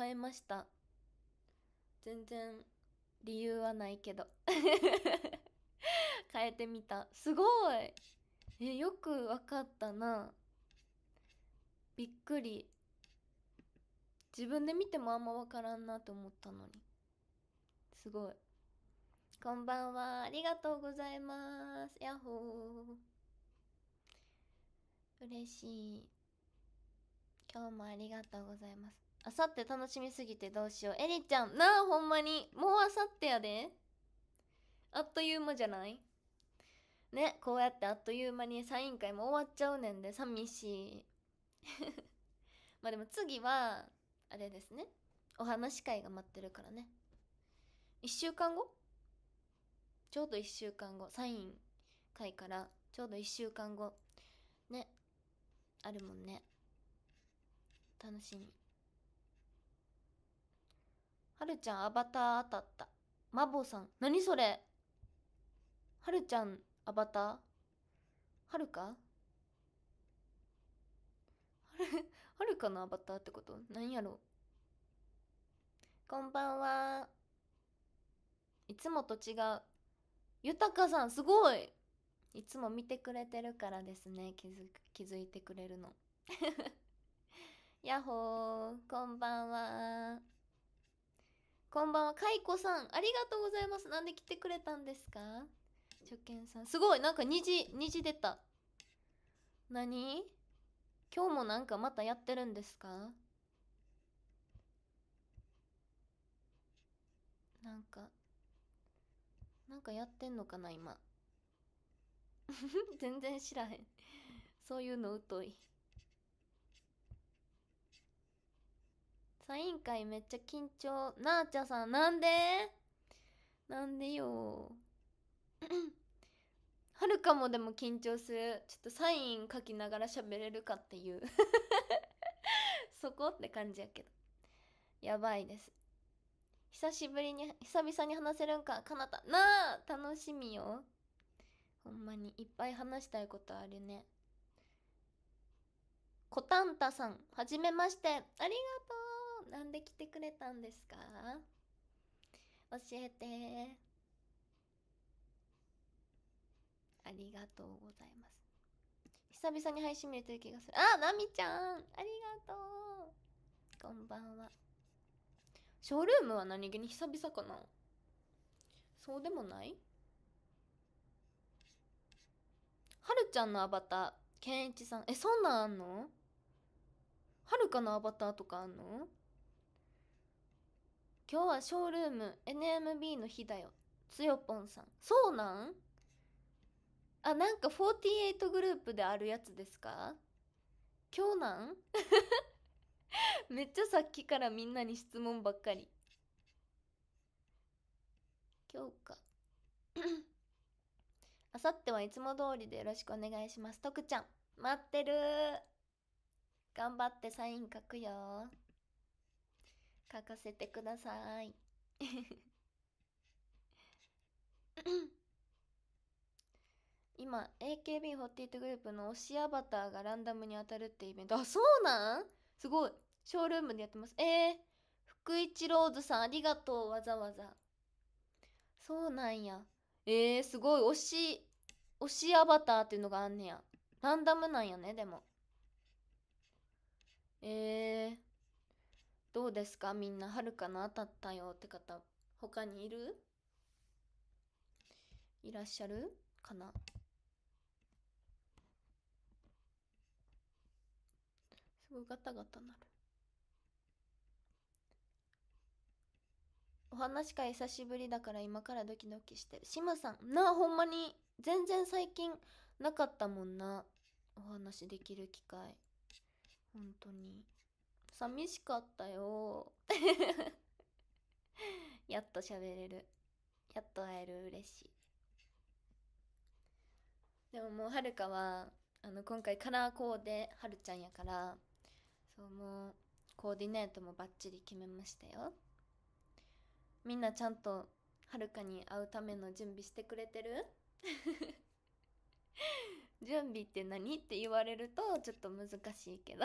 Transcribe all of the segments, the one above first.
変えました全然理由はないけど 変えてみたすごいえよくわかったなびっくり自分で見てもあんまわからんなと思ったのにすごいこんばんはありがとうございますやっほー嬉しい今日もありがとうございますあさって楽しみすぎてどうしよう。エリちゃん、なあ、ほんまに。もうあさってやで。あっという間じゃないね、こうやってあっという間にサイン会も終わっちゃうねんで、寂しい。まあでも次は、あれですね。お話会が待ってるからね。1週間後ちょうど1週間後。サイン会からちょうど1週間後。ね。あるもんね。楽しみ。はるちゃんアバター当たった。マボさん。何それはるちゃんアバターはるかはる、はるかのアバターってこと何やろこんばんは。いつもと違う。ゆたかさん、すごいいつも見てくれてるからですね。気づ気づいてくれるの。やっほー、こんばんはこんばんは、かいこさん。ありがとうございます。なんで来てくれたんですか初見さん。すごい、なんか虹、虹出た。何今日もなんかまたやってるんですかなんか、なんかやってんのかな、今。全然知らへん。そういうの疎い。サイン会めっちゃ緊張。なーちゃさん、なんでなんでよ。はるかもでも緊張する。ちょっとサイン書きながら喋れるかっていう そこって感じやけど。やばいです。久しぶりに、久々に話せるんか、かなた。なあ楽しみよ。ほんまに、いっぱい話したいことあるね。こたんたさん、はじめまして。ありがとう。なんで来てくれたんですか教えてありがとうございます久々に配信見れてる気がするあなみちゃんありがとうこんばんはショールームは何気に久々かなそうでもないはるちゃんのアバターケンイチさんえそんなんあんのはるかのアバターとかあんの今日はショールーム NMB の日だよ。つよぽんさん。そうなんあ、なんか48グループであるやつですか今日なん めっちゃさっきからみんなに質問ばっかり。今日か。あさってはいつも通りでよろしくお願いします。とくちゃん、待ってる頑張ってサイン書くよ書かせてください。今 AKB48 グループの推しアバターがランダムに当たるってイベントあそうなんすごいショールームでやってますえー、福一ローズさんありがとうわざわざそうなんやえー、すごい推し推しアバターっていうのがあんねやランダムなんやねでもえーどうですかみんな春かな当たったよって方他にいるいらっしゃるかなすごいガタガタなるお話が久しぶりだから今からドキドキしてる。シムさん。なあ、ほんまに。全然最近なかったもんな。お話できる機会。本当に。寂しかったよ やっと喋れるやっと会える嬉しいでももうはるかはあの今回カラーコーデはるちゃんやからそうもうコーディネートもバッチリ決めましたよみんなちゃんとはるかに会うための準備してくれてる 準備って何って言われるとちょっと難しいけど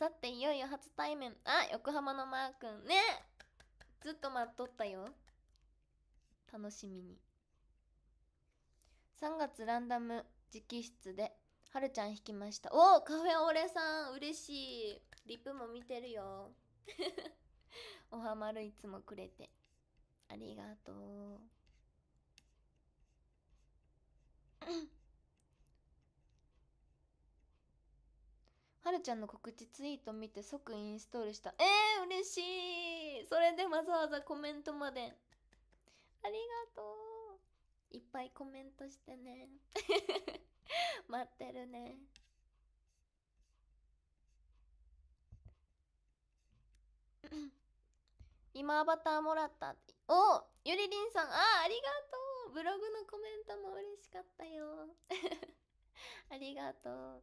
さっていよいよ初対面。あ、横浜のマー君。ねずっと待っとったよ。楽しみに。3月ランダム直筆で、はるちゃん弾きました。おおカフェオレさん嬉しいリップも見てるよ。おはまるいつもくれて。ありがとう。はるちゃんの告知ツイート見て即インストールした。えー、嬉しいそれでわざわざコメントまで。ありがとういっぱいコメントしてね。待ってるね。今アバターもらった。おゆりりんさん、ああ、ありがとうブログのコメントも嬉しかったよ。ありがとう。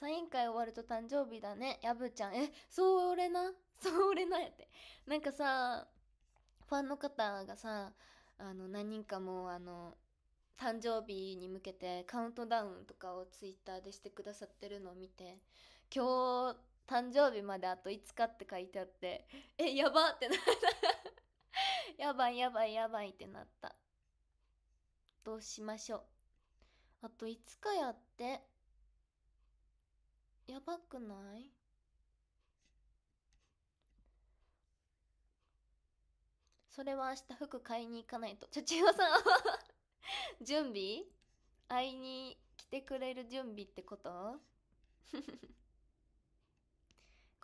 サイン会終わると誕生日だね。やぶちゃん。え、そう俺な そう俺なやって。なんかさ、ファンの方がさ、あの、何人かも、あの、誕生日に向けてカウントダウンとかをツイッターでしてくださってるのを見て、今日、誕生日まであと5日って書いてあって、え、やばってなった。やばいやばいやばいってなった。どうしましょう。あと5日やって。やばくないそれは明日服買いに行かないと。ちょ、ちよさん 準備会いに来てくれる準備ってこと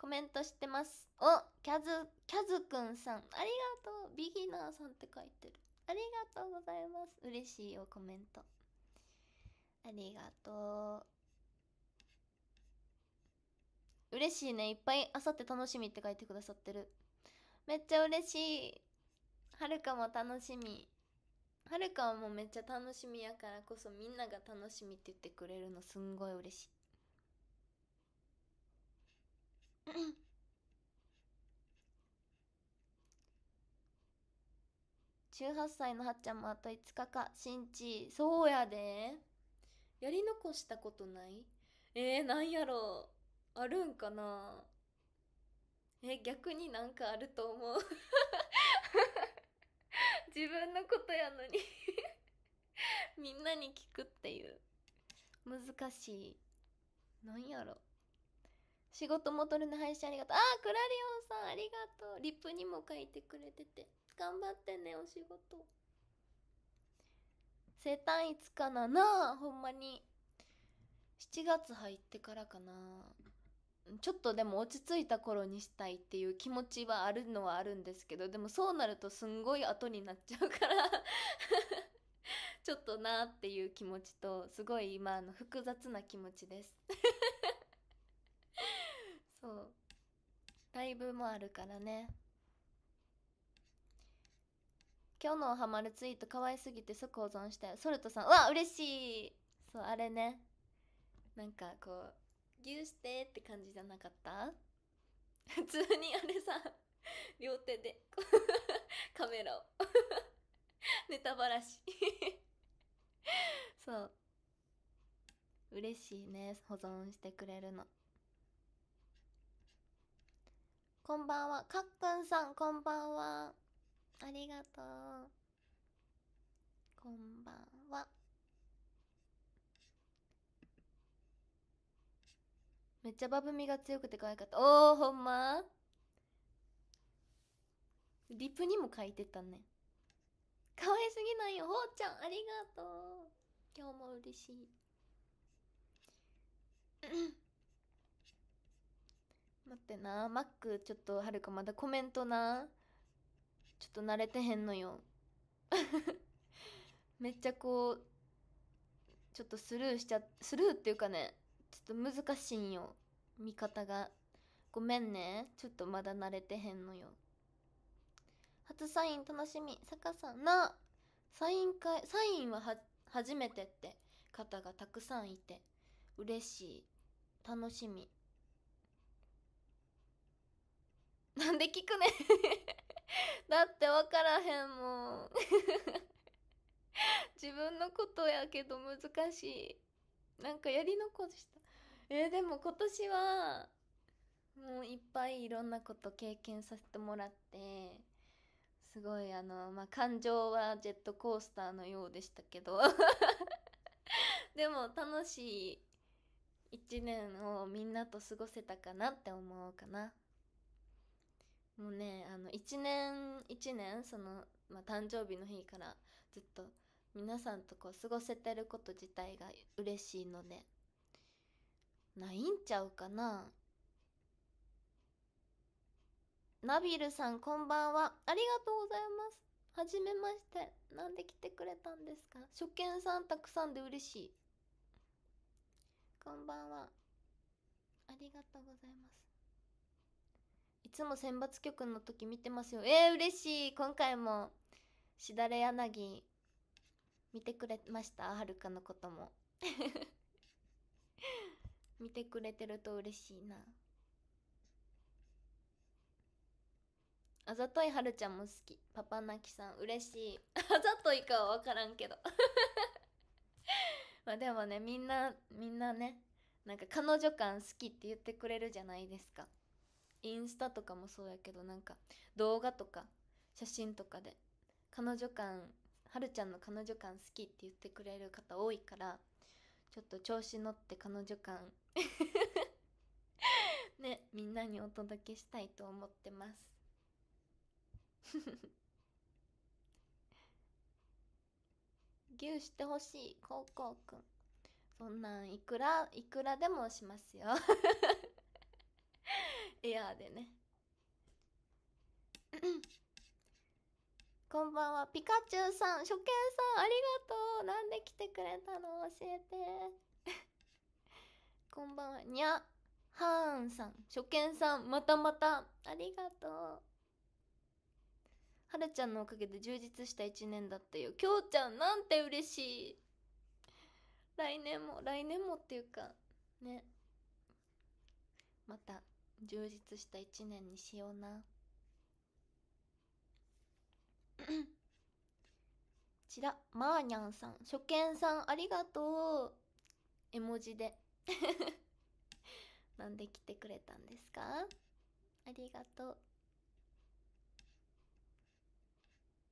コメントしてます。おキャズ、キャズくんさん。ありがとうビギナーさんって書いてる。ありがとうございます。嬉しいよ、コメント。ありがとう。嬉しいね。いっぱいあさって楽しみって書いてくださってる。めっちゃ嬉しい。はるかも楽しみ。はるかはもうめっちゃ楽しみやからこそみんなが楽しみって言ってくれるのすんごい嬉しい。18歳のはっちゃんもあと5日か、新地。そうやで。やり残したことないえー、なんやろう。あるんかなえ逆になんかあると思う 自分のことやのに みんなに聞くっていう難しいなんやろ仕事も取るの配信ありがとうあークラリオンさんありがとうリップにも書いてくれてて頑張ってねお仕事生誕いつかななあほんまに7月入ってからかなちょっとでも落ち着いた頃にしたいっていう気持ちはあるのはあるんですけど、でもそうなるとすんごい後になっちゃうから ちょっとなーっていう気持ちと、すごい今の複雑な気持ちです そう。ライブもあるからね。今日のハマるツイート可愛すぎて即保存したよ。ソルトさん、うわ、嬉しいそう、あれね。なんかこう、ギューしてって感じじゃなかった 普通にあれさ、両手で カメラを ネタばらしそう。嬉しいね、保存してくれるの。こんばんは。かっくんさん、こんばんは。ありがとう。こんばんは。めっちゃバブみが強くて可愛かった。おおほんまリプにも書いてたね。可愛すぎないよ。ほうちゃん、ありがとう。今日も嬉しい。待ってな。マック、ちょっと、はるかまだコメントな。ちょっと慣れてへんのよ。めっちゃこう、ちょっとスルーしちゃ、スルーっていうかね、ちょっと難しいんよ見方がごめんねちょっとまだ慣れてへんのよ初サイン楽しみ坂さんなサイン会サインは初めてって方がたくさんいて嬉しい楽しみ なんで聞くね だって分からへんもん 自分のことやけど難しいなんかやり残したえー、でも今年は、もういっぱいいろんなこと経験させてもらって、すごいあの、まあ、感情はジェットコースターのようでしたけど でも楽しい一年をみんなと過ごせたかなって思うかな。もうね、あの、一年一年、その、まあ、誕生日の日からずっと皆さんとこう過ごせてること自体が嬉しいので、ないんちゃうかなナビルさんこんばんはありがとうございますはじめましてなんで来てくれたんですか初見さんたくさんで嬉しいこんばんはありがとうございますいつも選抜曲の時見てますよえー、嬉しい今回もしだれ柳見てくれましたはるかのことも見てくれてると嬉しいなあざといはるちゃんも好きパパ泣きさん嬉しいあざといかは分からんけど まあでもねみんなみんなねなんか彼女感好きって言ってくれるじゃないですかインスタとかもそうやけどなんか動画とか写真とかで彼女感はるちゃんの彼女感好きって言ってくれる方多いからちょっと調子乗って彼女感 ねみんなにお届けしたいと思ってますー してほしい高校くんそんなんいくらいくらでもしますよ エアーでねこんばんは。ピカチュウさん、初見さん、ありがとう。なんで来てくれたの教えて。こんばんは。にゃ、はーんさん、初見さん、またまた。ありがとう。はるちゃんのおかげで充実した一年だったよ。きょうちゃん、なんて嬉しい。来年も、来年もっていうか、ね。また、充実した一年にしような。ちら、まーにゃんさん。初見さん、ありがとう。絵文字で。なんで来てくれたんですかありがとう。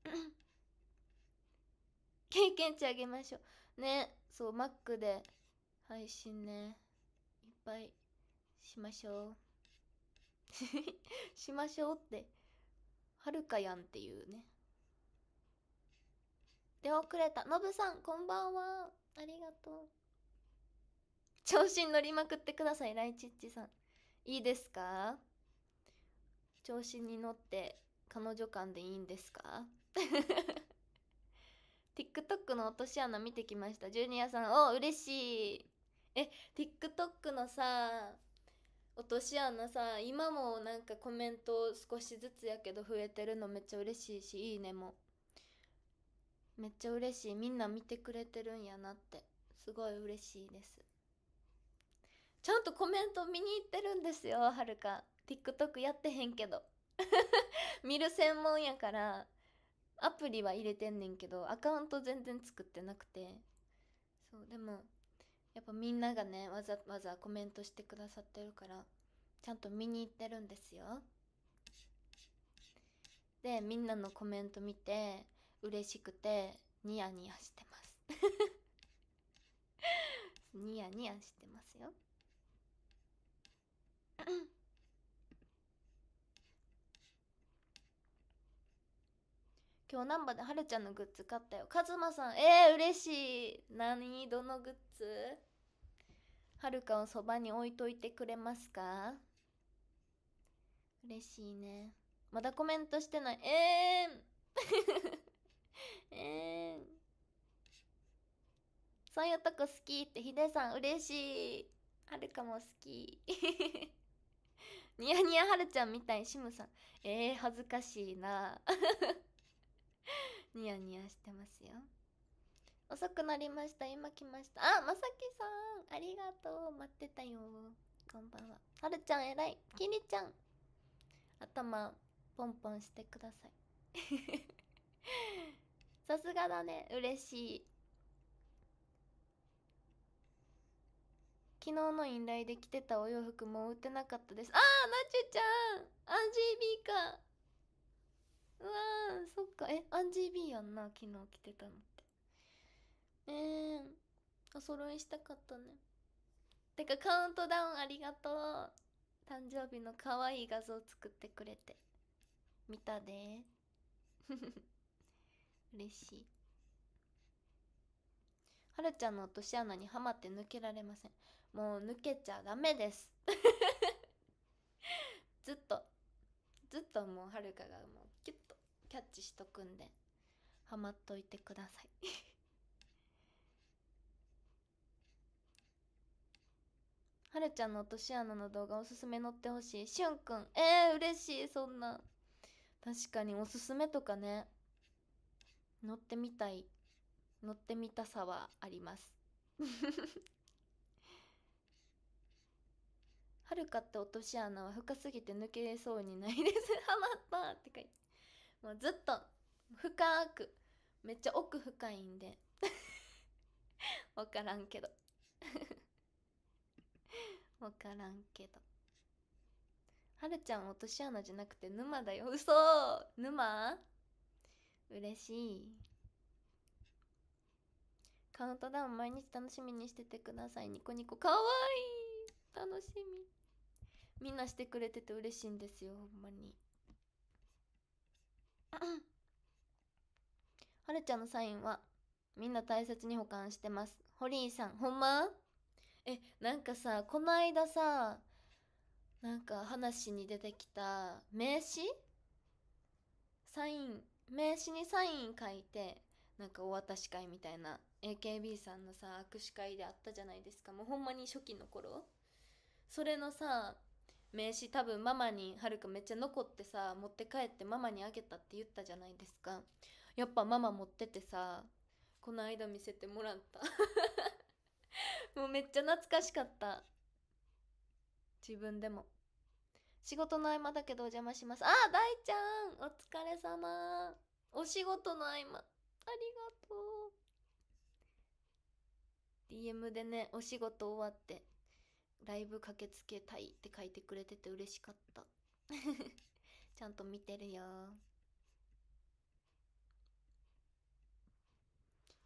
経験値上げましょう。ね、そう、Mac で配信ね、いっぱいしましょう。しましょうって、はるかやんっていうね。出遅れた。のぶさん、こんばんは。ありがとう。調子に乗りまくってください、ライチッチさん。いいですか調子に乗って彼女間でいいんですか TikTok の落とし穴見てきましたジュニアさんお嬉しいえ TikTok のさ落とし穴さ今もなんかコメント少しずつやけど増えてるのめっちゃ嬉しいしいいねもめっちゃ嬉しいみんな見てくれてるんやなってすごい嬉しいですちゃんとコメント見に行ってるんですよはるか TikTok やってへんけど 見る専門やからアプリは入れてんねんけどアカウント全然作ってなくてそうでもやっぱみんながねわざわざコメントしてくださってるからちゃんと見に行ってるんですよでみんなのコメント見て嬉しくてニヤニヤしてます ニヤニヤしてますよ今日難波ではるちゃんのグッズ買ったよカズマさんえー、嬉しい何どのグッズはるかをそばに置いといてくれますか嬉しいねまだコメントしてないえー えー、そういうとこ好きってヒデさん嬉しいはるかも好き ニヤニヤはるちゃんみたいシムさんえー、恥ずかしいな ニヤニヤしてますよ遅くなりました今来ましたあまさきさんありがとう待ってたよこんばんははるちゃん偉いきりちゃん頭ポンポンしてくださいさすがだね嬉しい昨日の引来で着てたお洋服も売ってなかったですああなちゅちゃんアンジービーかうわそっかえアンジービーやんな昨日着てたのってえー、お揃いしたかったねてかカウントダウンありがとう誕生日の可愛い画像作ってくれて見たでー嬉しいはるちゃんの落とし穴にはまって抜けられませんもう抜けちゃダメです ずっとずっともうはるかがもうキュッとキャッチしとくんではまっといてください はるちゃんの落とし穴の動画おすすめ載ってほしいしゅんくんえー、嬉しいそんな確かにおすすめとかね乗ってみたい乗ってみたさはあります はるかって落とし穴は深すぎて抜けそうにないです。ハマったって書いて。もうずっと深く、めっちゃ奥深いんで。分 からんけど。分 からんけど。はるちゃん落とし穴じゃなくて沼だよ。嘘沼嬉しいカウントダウン毎日楽しみにしててくださいニコニコかわいい楽しみみんなしてくれてて嬉しいんですよほんまに はるちゃんのサインはみんな大切に保管してますホリーさんほんまえなんかさこの間さなんか話に出てきた名刺サイン名刺にサイン書いてなんかお渡し会みたいな AKB さんのさ握手会であったじゃないですかもうほんまに初期の頃それのさ名刺多分ママにはるかめっちゃ残ってさ持って帰ってママにあげたって言ったじゃないですかやっぱママ持っててさこの間見せてもらった もうめっちゃ懐かしかった自分でも仕事の合間だけどお邪魔しますあ大ちゃんお疲れ様お仕事の合間、ありがとう。DM でね、お仕事終わって、ライブ駆けつけたいって書いてくれてて嬉しかった。ちゃんと見てるよ。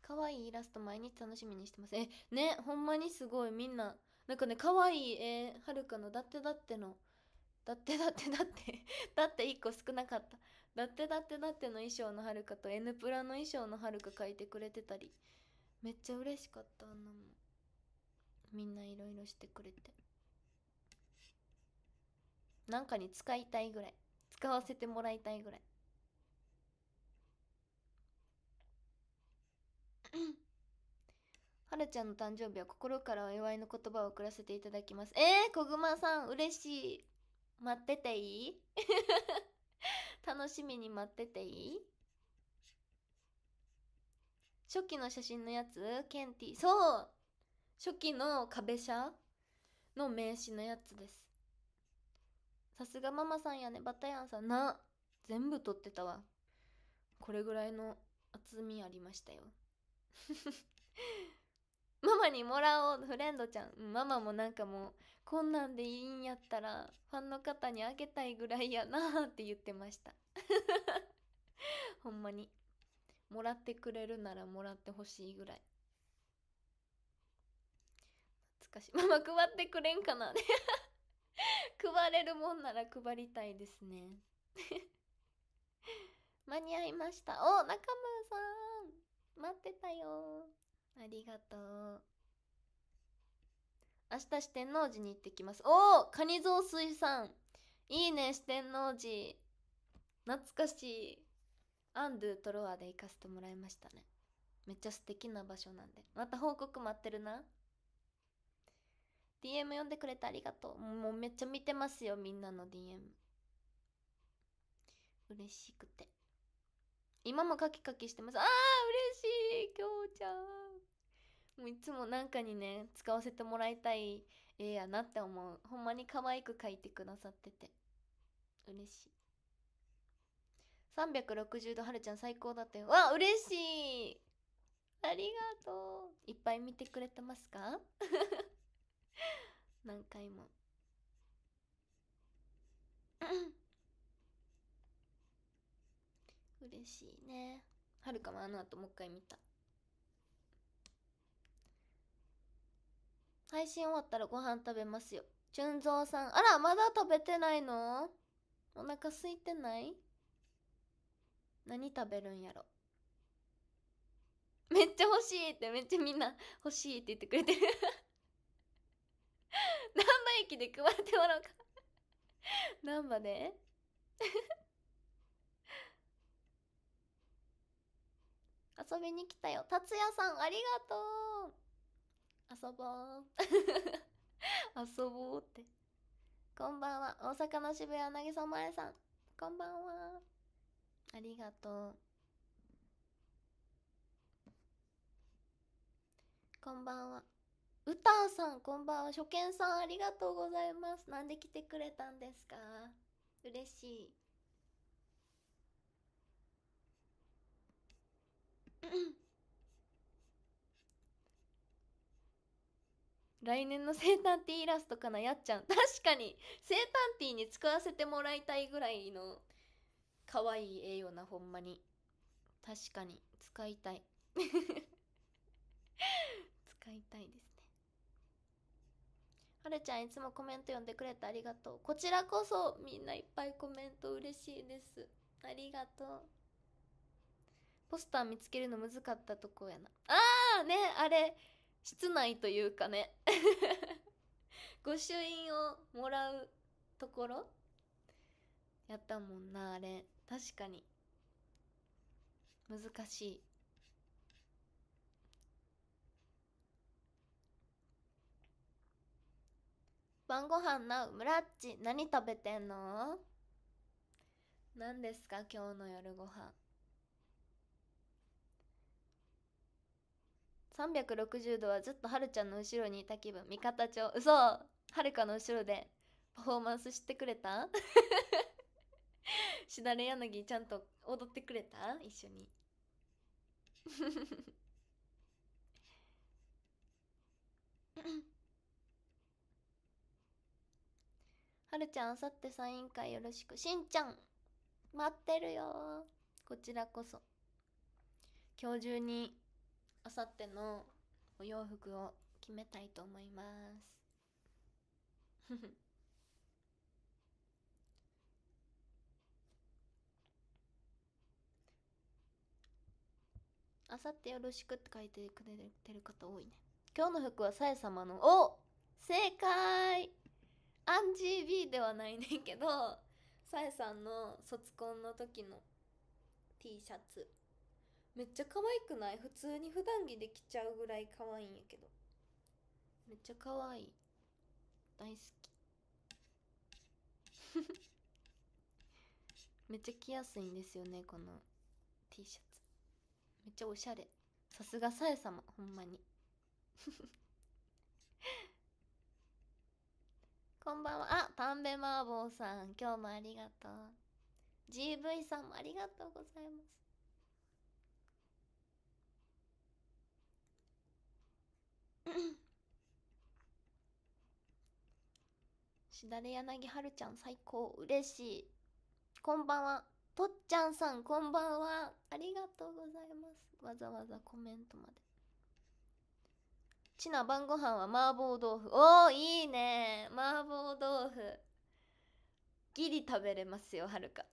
可愛いイラスト毎日楽しみにしてます。え、ね、ほんまにすごい、みんな。なんかね、可愛いえはるかのだってだっての、だってだってだって だって1個少なかった。だってだってだっての衣装のはるかと N プラの衣装のはるか書いてくれてたりめっちゃ嬉しかったあんなもんみんないろいろしてくれてなんかに使いたいぐらい使わせてもらいたいぐらい はるちゃんの誕生日は心からお祝いの言葉を送らせていただきます。えー、こぐまさん、嬉しい。待ってていい 楽しみに待ってていい初期の写真のやつケンティそう初期の壁車の名刺のやつですさすがママさんやねバタヤンさんな全部撮ってたわこれぐらいの厚みありましたよママにもらおうフレンドちゃんママもなんかもうこんなんでいいんやったらファンの方にあげたいぐらいやなって言ってました ほんまにもらってくれるならもらってほしいぐらい懐かしいママ配ってくれんかな 配れるもんなら配りたいですね 間に合いましたお中村さん待ってたよありがとう明日四天王寺に行ってきます。おおカニ雑炊さんいいね、四天王寺懐かしいアンドゥトロワで行かせてもらいましたね。めっちゃ素敵な場所なんで。また報告待ってるな。DM 読んでくれてありがとう。もうめっちゃ見てますよ、みんなの DM。嬉しくて。今もカキカキしてます。ああ、嬉しい、きょうちゃん。もういつもなんかにね使わせてもらいたい絵やなって思うほんまに可愛く描いてくださってて嬉しい360度はるちゃん最高だったよわ嬉しいありがとういっぱい見てくれてますか 何回も 嬉しいねはるかもあの後もう一回見た配信終わったらご飯食べますよ。じゅんぞうさん。あら、まだ食べてないのお腹空いてない何食べるんやろめっちゃ欲しいってめっちゃみんな欲しいって言ってくれてる難波 駅で配ってもらおうか難波で 遊びに来たよ達也さんありがとう遊ぼう 遊ぼうってこんばんは大阪の渋谷なぎさまえさんこんばんはありがとうこんばんはうたさんこんばんは初見さんありがとうございますなんで来てくれたんですか嬉しい来年の生誕ティーイラストかなやっちゃん 確かに生誕ティーに使わせてもらいたいぐらいの可愛い栄養なほんまに確かに使いたい 使いたいですねはるちゃんいつもコメント読んでくれてありがとうこちらこそみんないっぱいコメント嬉しいですありがとうポスター見つけるの難かったとこやなあーねあれ室内というかね御 朱印をもらうところやったもんなあれ確かに難しい晩ご飯なムラッチ何食べてんの何ですか今日の夜ご飯360度はずっとはるちゃんの後ろにいた気分味方う、嘘はるかの後ろでパフォーマンスしてくれた しだれ柳ちゃんと踊ってくれた一緒に はるちゃんあさってサイン会よろしくしんちゃん待ってるよこちらこそ今日中にあさってのお洋服を決めたいと思いますあさってよろしくって書いてくれてる方多いね今日の服はさえ様のお正解アンジー B ではないねんけどさえさんの卒婚の時の T シャツめっちゃ可愛くない普通に普段着できちゃうぐらい可愛いんやけどめっちゃ可愛い大好き めっちゃ着やすいんですよねこの T シャツめっちゃおしゃれさすがさえ様ほんまに こんばんはあパンベ麻婆さん今日もありがとう GV さんもありがとうございますしだれ柳はるちゃん最高嬉しいこんばんはとっちゃんさんこんばんはありがとうございますわざわざコメントまでちな晩ご飯は麻婆豆腐おおいいね麻婆豆腐ギリ食べれますよはるか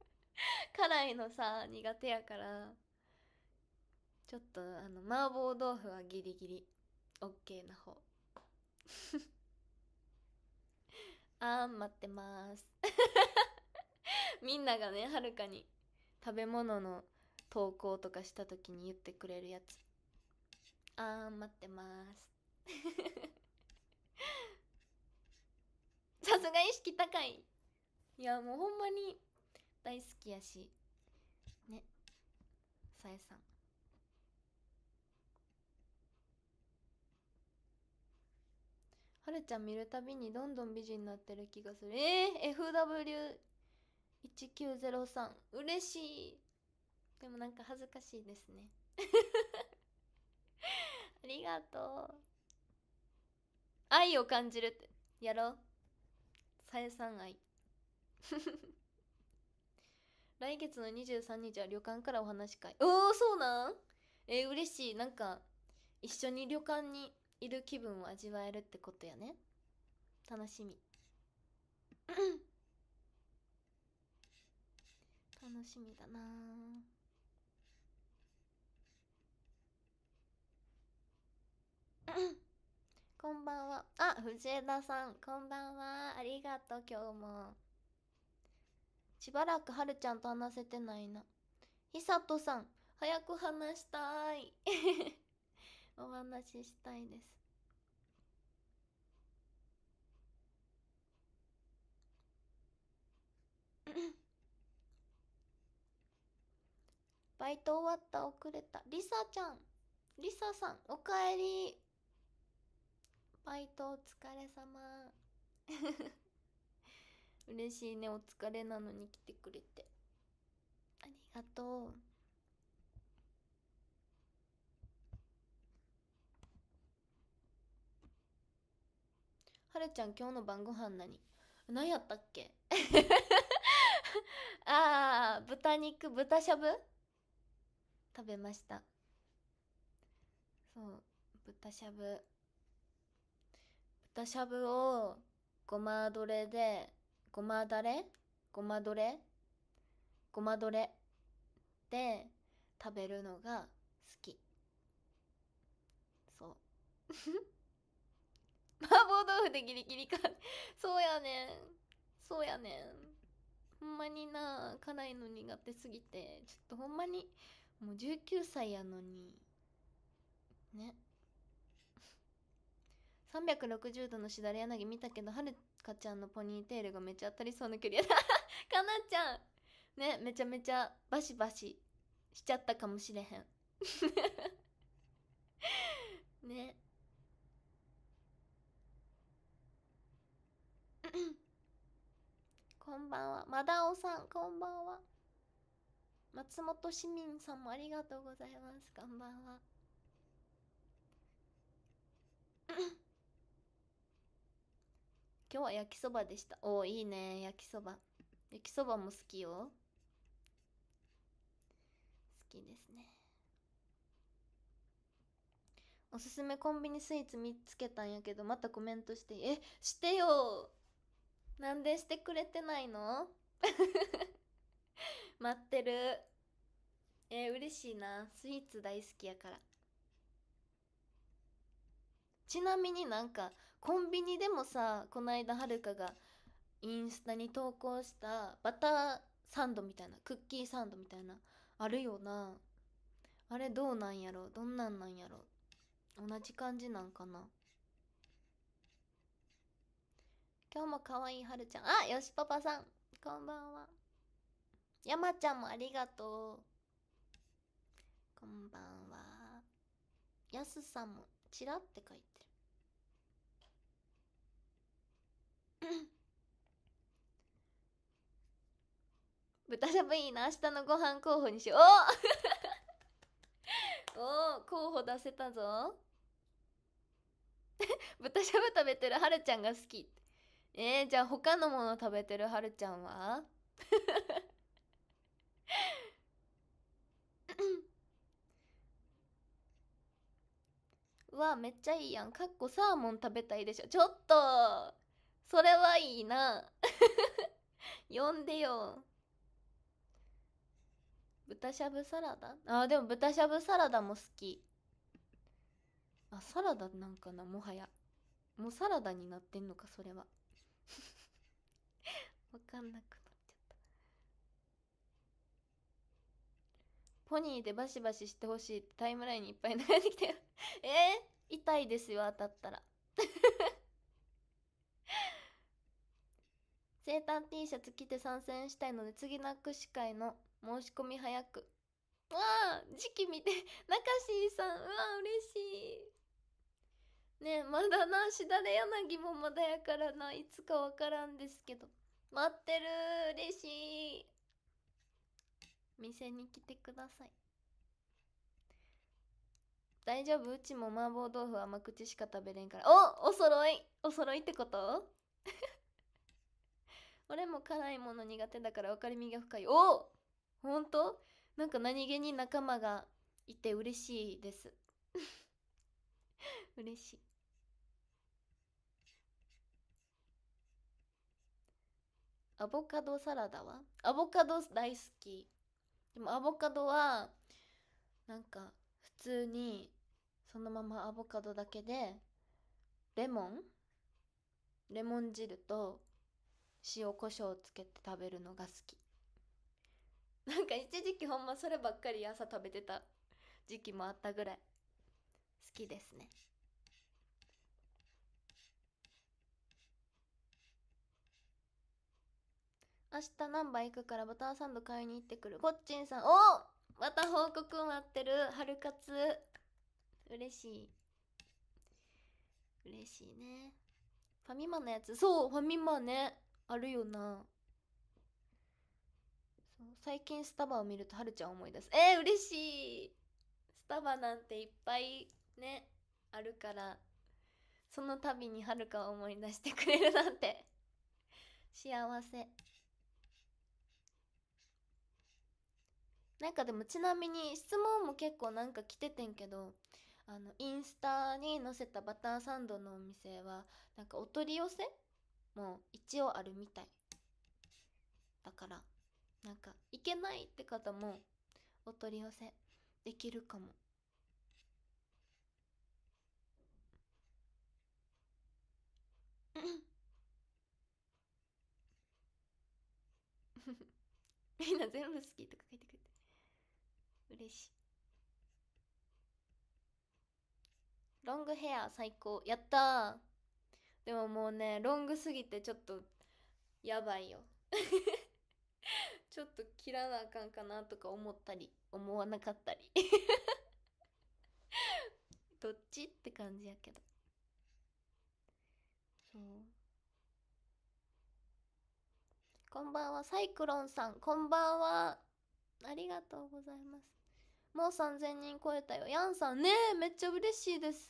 辛いのさ苦手やからちょっとあの麻婆豆腐はギリギリ OK な方 あー待ってます みんながねはるかに食べ物の投稿とかした時に言ってくれるやつあー待ってます さすが意識高いいやもうほんまに大好きやしねさえさんはるちゃん見るたびにどんどん美人になってる気がする。えー、FW1903。嬉しい。でもなんか恥ずかしいですね。ありがとう。愛を感じるって。やろう。さえさん愛。来月の23日は旅館からお話会。おおそうなんえー、嬉しい。なんか、一緒に旅館にいる気分を味わえるってことやね楽しみ 楽しみだな こんばんはあ藤枝さんこんばんはありがとう今日もしばらくはるちゃんと話せてないなひさとさん早く話したいお話ししたいですバイト終わった遅れたりさちゃんりささんおかえりバイトお疲れ様 嬉しいねお疲れなのに来てくれてありがとうはちゃん今日の晩ご飯何何やったっけ ああ、豚肉、豚しゃぶ食べました。そう、豚しゃぶ。豚しゃぶをごまどれで、ごまだれごまどれごまどれで食べるのが好き。そう。麻婆豆腐でギリギリか。そうやねん。そうやねん。ほんまにな、辛いの苦手すぎて、ちょっとほんまに、もう19歳やのに、ね。360度のしだれ柳見たけど、はるかちゃんのポニーテールがめっちゃ当たりそうな距離やな。かなちゃんね、めちゃめちゃバシバシしちゃったかもしれへん。ね。こんばんは。まだおさん、こんばんは。松本市民さんもありがとうございます。こんばんは。今日は焼きそばでした。おお、いいね。焼きそば。焼きそばも好きよ。好きですね。おすすめコンビニスイーツ見つけたんやけど、またコメントして、え、してよなんでしてくれてないの 待ってる。えー、嬉しいな。スイーツ大好きやから。ちなみになんか、コンビニでもさ、こないだはるかがインスタに投稿したバターサンドみたいな、クッキーサンドみたいな、あるよな。あれどうなんやろどんなんなんやろ同じ感じなんかな今日も可愛いはるちゃん。あ、よしパパさん。こんばんは。山ちゃんもありがとう。こんばんは。やすさんも、ちらって書いてる。豚しゃぶいいな。明日のご飯候補にしよう。お お候補出せたぞ。豚しゃぶ食べてるはるちゃんが好き。えー、じゃあ他のもの食べてるはるちゃんは うわめっちゃいいやんかっこサーモン食べたいでしょちょっとそれはいいな 呼んでよ豚しゃぶサラダあでも豚しゃぶサラダも好きあサラダなんかなもはやもうサラダになってんのかそれは わかんなくなっちゃったポニーでバシバシしてほしいってタイムラインにいっぱい流れてきたよ。えー、痛いですよ当たったら生誕 T シャツ着て参戦したいので次の握手会の申し込み早くわあ時期見て中志さんうわ嬉しいねまだな、しだれ柳もまだやからな、いつかわからんですけど。待ってる嬉しい店に来てください。大丈夫うちも麻婆豆腐甘口しか食べれんから。おお揃いお揃いってこと 俺も辛いもの苦手だから分かりみが深い。おほんとなんか何気に仲間がいて嬉しいです。嬉しい。アボカドサラダはアボカド大好きでもアボカドはなんか普通にそのままアボカドだけでレモンレモン汁と塩コショウをつけて食べるのが好きなんか一時期ほんまそればっかり朝食べてた時期もあったぐらい好きですね明日難波行くからバターサンド買いに行ってくる。こっちんさん。おまた報告待ってる。春活。嬉しい。嬉しいね。ファミマのやつ。そう、ファミマね。あるよな。そう最近スタバを見るとはるちゃん思い出す。えー、嬉しい。スタバなんていっぱいね、あるから、その度にはるかを思い出してくれるなんて。幸せ。なんかでもちなみに質問も結構なんか来ててんけどあのインスタに載せたバターサンドのお店はなんかお取り寄せも一応あるみたいだからなんか行けないって方もお取り寄せできるかも。みんな全部好きとか書いて嬉しいロングヘア最高やったでももうねロングすぎてちょっとやばいよ ちょっと切らなあかんかなとか思ったり思わなかったり どっちって感じやけどそうこんばんはサイクロンさんこんばんはありがとうございますもう3000人超えたよ。ヤンさんねえ、めっちゃ嬉しいです。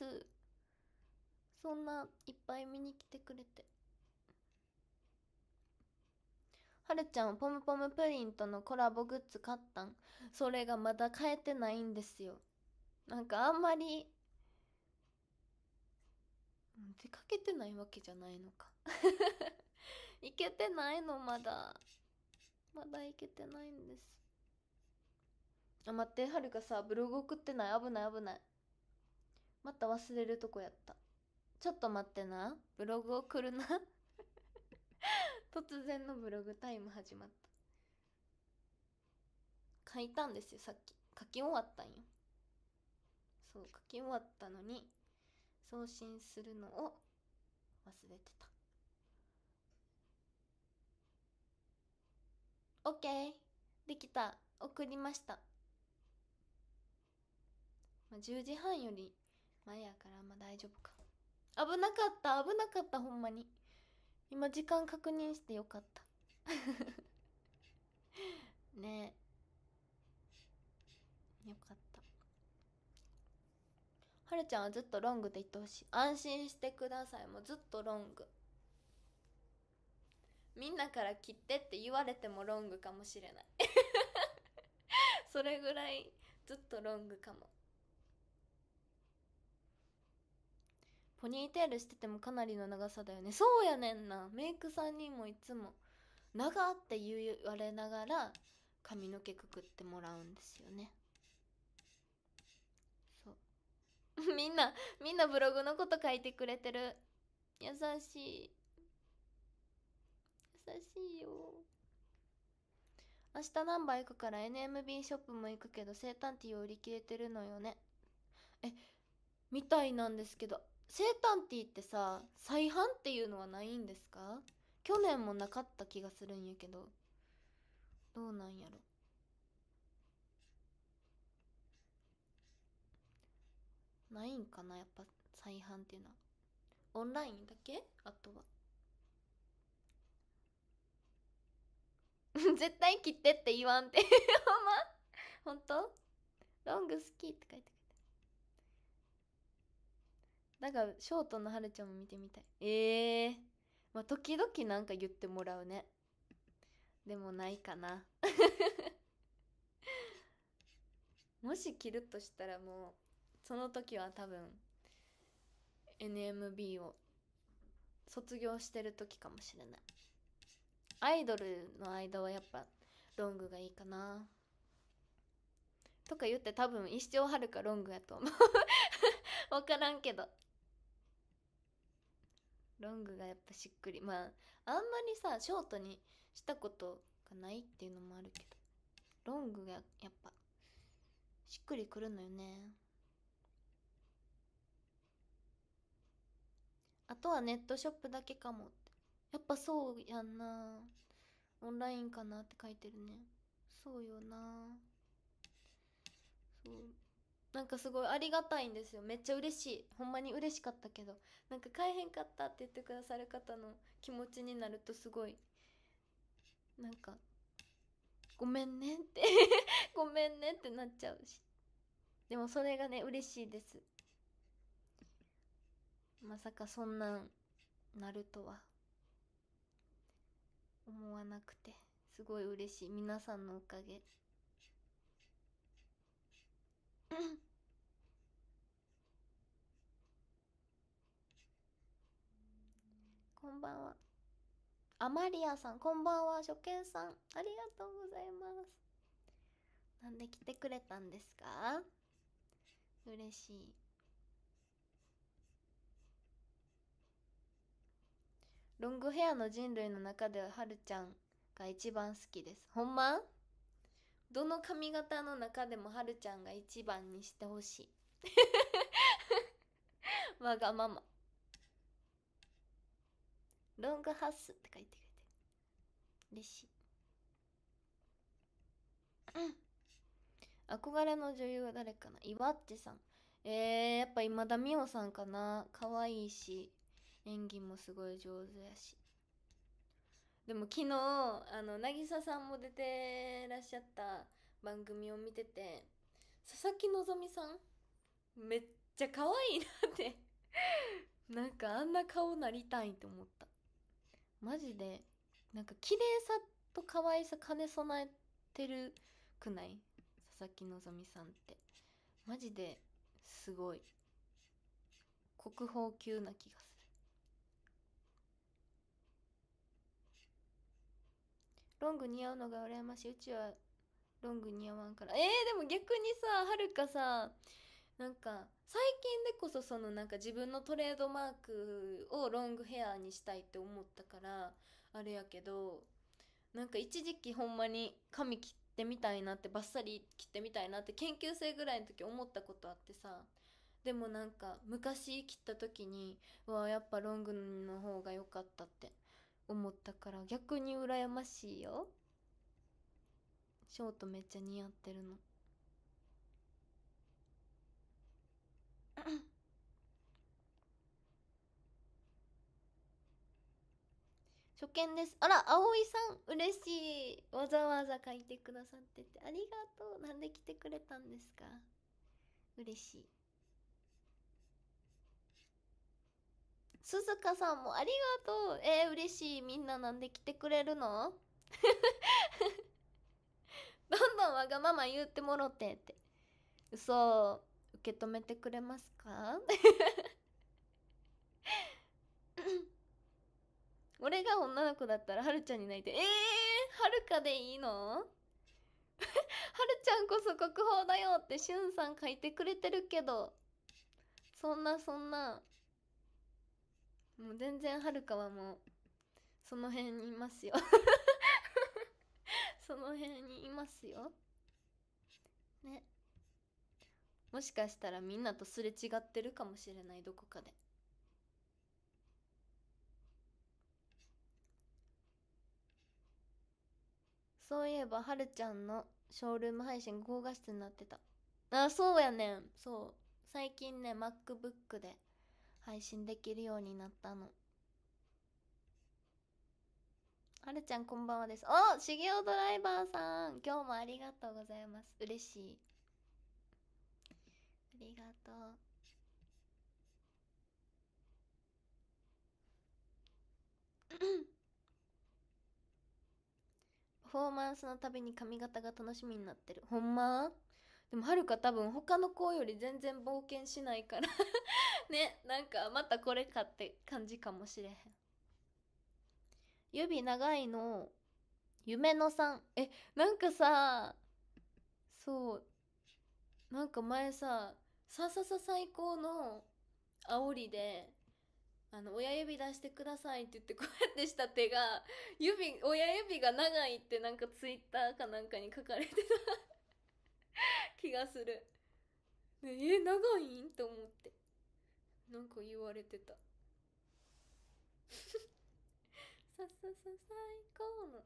そんないっぱい見に来てくれて。はるちゃん、ポムポムプリンとのコラボグッズ買ったん。それがまだ買えてないんですよ。なんかあんまり、出かけてないわけじゃないのか。行けてないの、まだ。まだ行けてないんです。あ待ってはるかさブログ送ってない危ない危ないまた忘れるとこやったちょっと待ってなブログ送るな 突然のブログタイム始まった書いたんですよさっき書き終わったんよそう書き終わったのに送信するのを忘れてた OK できた送りましたまあ、10時半より前やからまあ大丈夫か危なかった危なかったほんまに今時間確認してよかった ねえよかったはるちゃんはずっとロングでいってほしい安心してくださいもうずっとロングみんなから切ってって言われてもロングかもしれない それぐらいずっとロングかもポニーテールしててもかなりの長さだよねそうやねんなメイクさんにもいつも「長」って言われながら髪の毛くくってもらうんですよねそう みんなみんなブログのこと書いてくれてる優しい優しいよ明日ナンバー行くから NMB ショップも行くけど生誕ティーを売り切れてるのよねえみたいなんですけど生誕ティーってさ再販っていうのはないんですか去年もなかった気がするんやけどどうなんやろないんかなやっぱ再販っていうのはオンラインだけあとは 絶対切ってって言わんって ほんま 本当ロング好きって書いてくるんかショートのはるちゃんも見てみたいええー、まあ時々なんか言ってもらうねでもないかな もし着るとしたらもうその時は多分 NMB を卒業してる時かもしれないアイドルの間はやっぱロングがいいかなとか言って多分一生はるかロングやと思う分 からんけどロングがやっぱしっくりまああんまりさショートにしたことがないっていうのもあるけどロングがやっぱしっくりくるのよねあとはネットショップだけかもってやっぱそうやんなオンラインかなって書いてるねそうよなそうなんかすごいありがたいんですよめっちゃ嬉しいほんまに嬉しかったけどなんか買えへんかったって言ってくださる方の気持ちになるとすごいなんかごめんねって ごめんねってなっちゃうしでもそれがね嬉しいですまさかそんなんなるとは思わなくてすごい嬉しい皆さんのおかげ。こんばんは。アマリアさん、こんばんは。初見さん、ありがとうございます。なんで来てくれたんですか嬉しい。ロングヘアの人類の中でははるちゃんが一番好きです。ほんまどの髪型の中でもはるちゃんが一番にしてほしい わがままロングハウスって書いてくれて嬉しいうん憧れの女優は誰かな岩ってさんえー、やっぱ今田美桜さんかな可愛いし演技もすごい上手やしでも昨日あの渚さんも出てらっしゃった番組を見てて佐々木希さんめっちゃ可愛いなって なんかあんな顔なりたいと思ったマジでなんか綺麗さと可愛さ兼ね備えてるくない佐々木希さんってマジですごい国宝級な気がロング似合うのが羨ましい。うちはロング似合わんから。えー、でも逆にさ、はるかさ、なんか、最近でこそそのなんか自分のトレードマークをロングヘアにしたいって思ったから、あれやけど、なんか一時期ほんまに髪切ってみたいなって、バッサリ切ってみたいなって研究生ぐらいの時思ったことあってさ、でもなんか昔切った時に、わあやっぱロングの方が良かったって思ったから逆に羨ましいよショートめっちゃ似合ってるの 初見ですあら葵さん嬉しいわざわざ書いてくださっててありがとうなんで来てくれたんですか嬉しい鈴鹿さんもありがとうえー、嬉しいみんななんで来てくれるの どんどんわがまま言うてもろてって嘘受け止めてくれますか 俺が女の子だったらはるちゃんに泣いてえー、はるかでいいの はるちゃんこそ国宝だよってしゅんさん書いてくれてるけどそんなそんなもう全然はるかはもうその辺にいますよ その辺にいますよねもしかしたらみんなとすれ違ってるかもしれないどこかでそういえばはるちゃんのショールーム配信高画質になってたあそうやねんそう最近ね MacBook で配信できるようになったの。はるちゃんこんばんはです。おしげおドライバーさん今日もありがとうございます。嬉しい。ありがとう。パフォーマンスのたびに髪型が楽しみになってる。ほんまでもはるか多分他の子より全然冒険しないから ねなんかまたこれかって感じかもしれへん指長いの夢のさんえなんかさそうなんか前さ「さささ最高」の煽りであの親指出してくださいって言ってこうやってした手が指親指が長いってなんかツイッターかなんかに書かれてた気がする。ね、え長いんと思って。なんか言われてた。さささ最高の。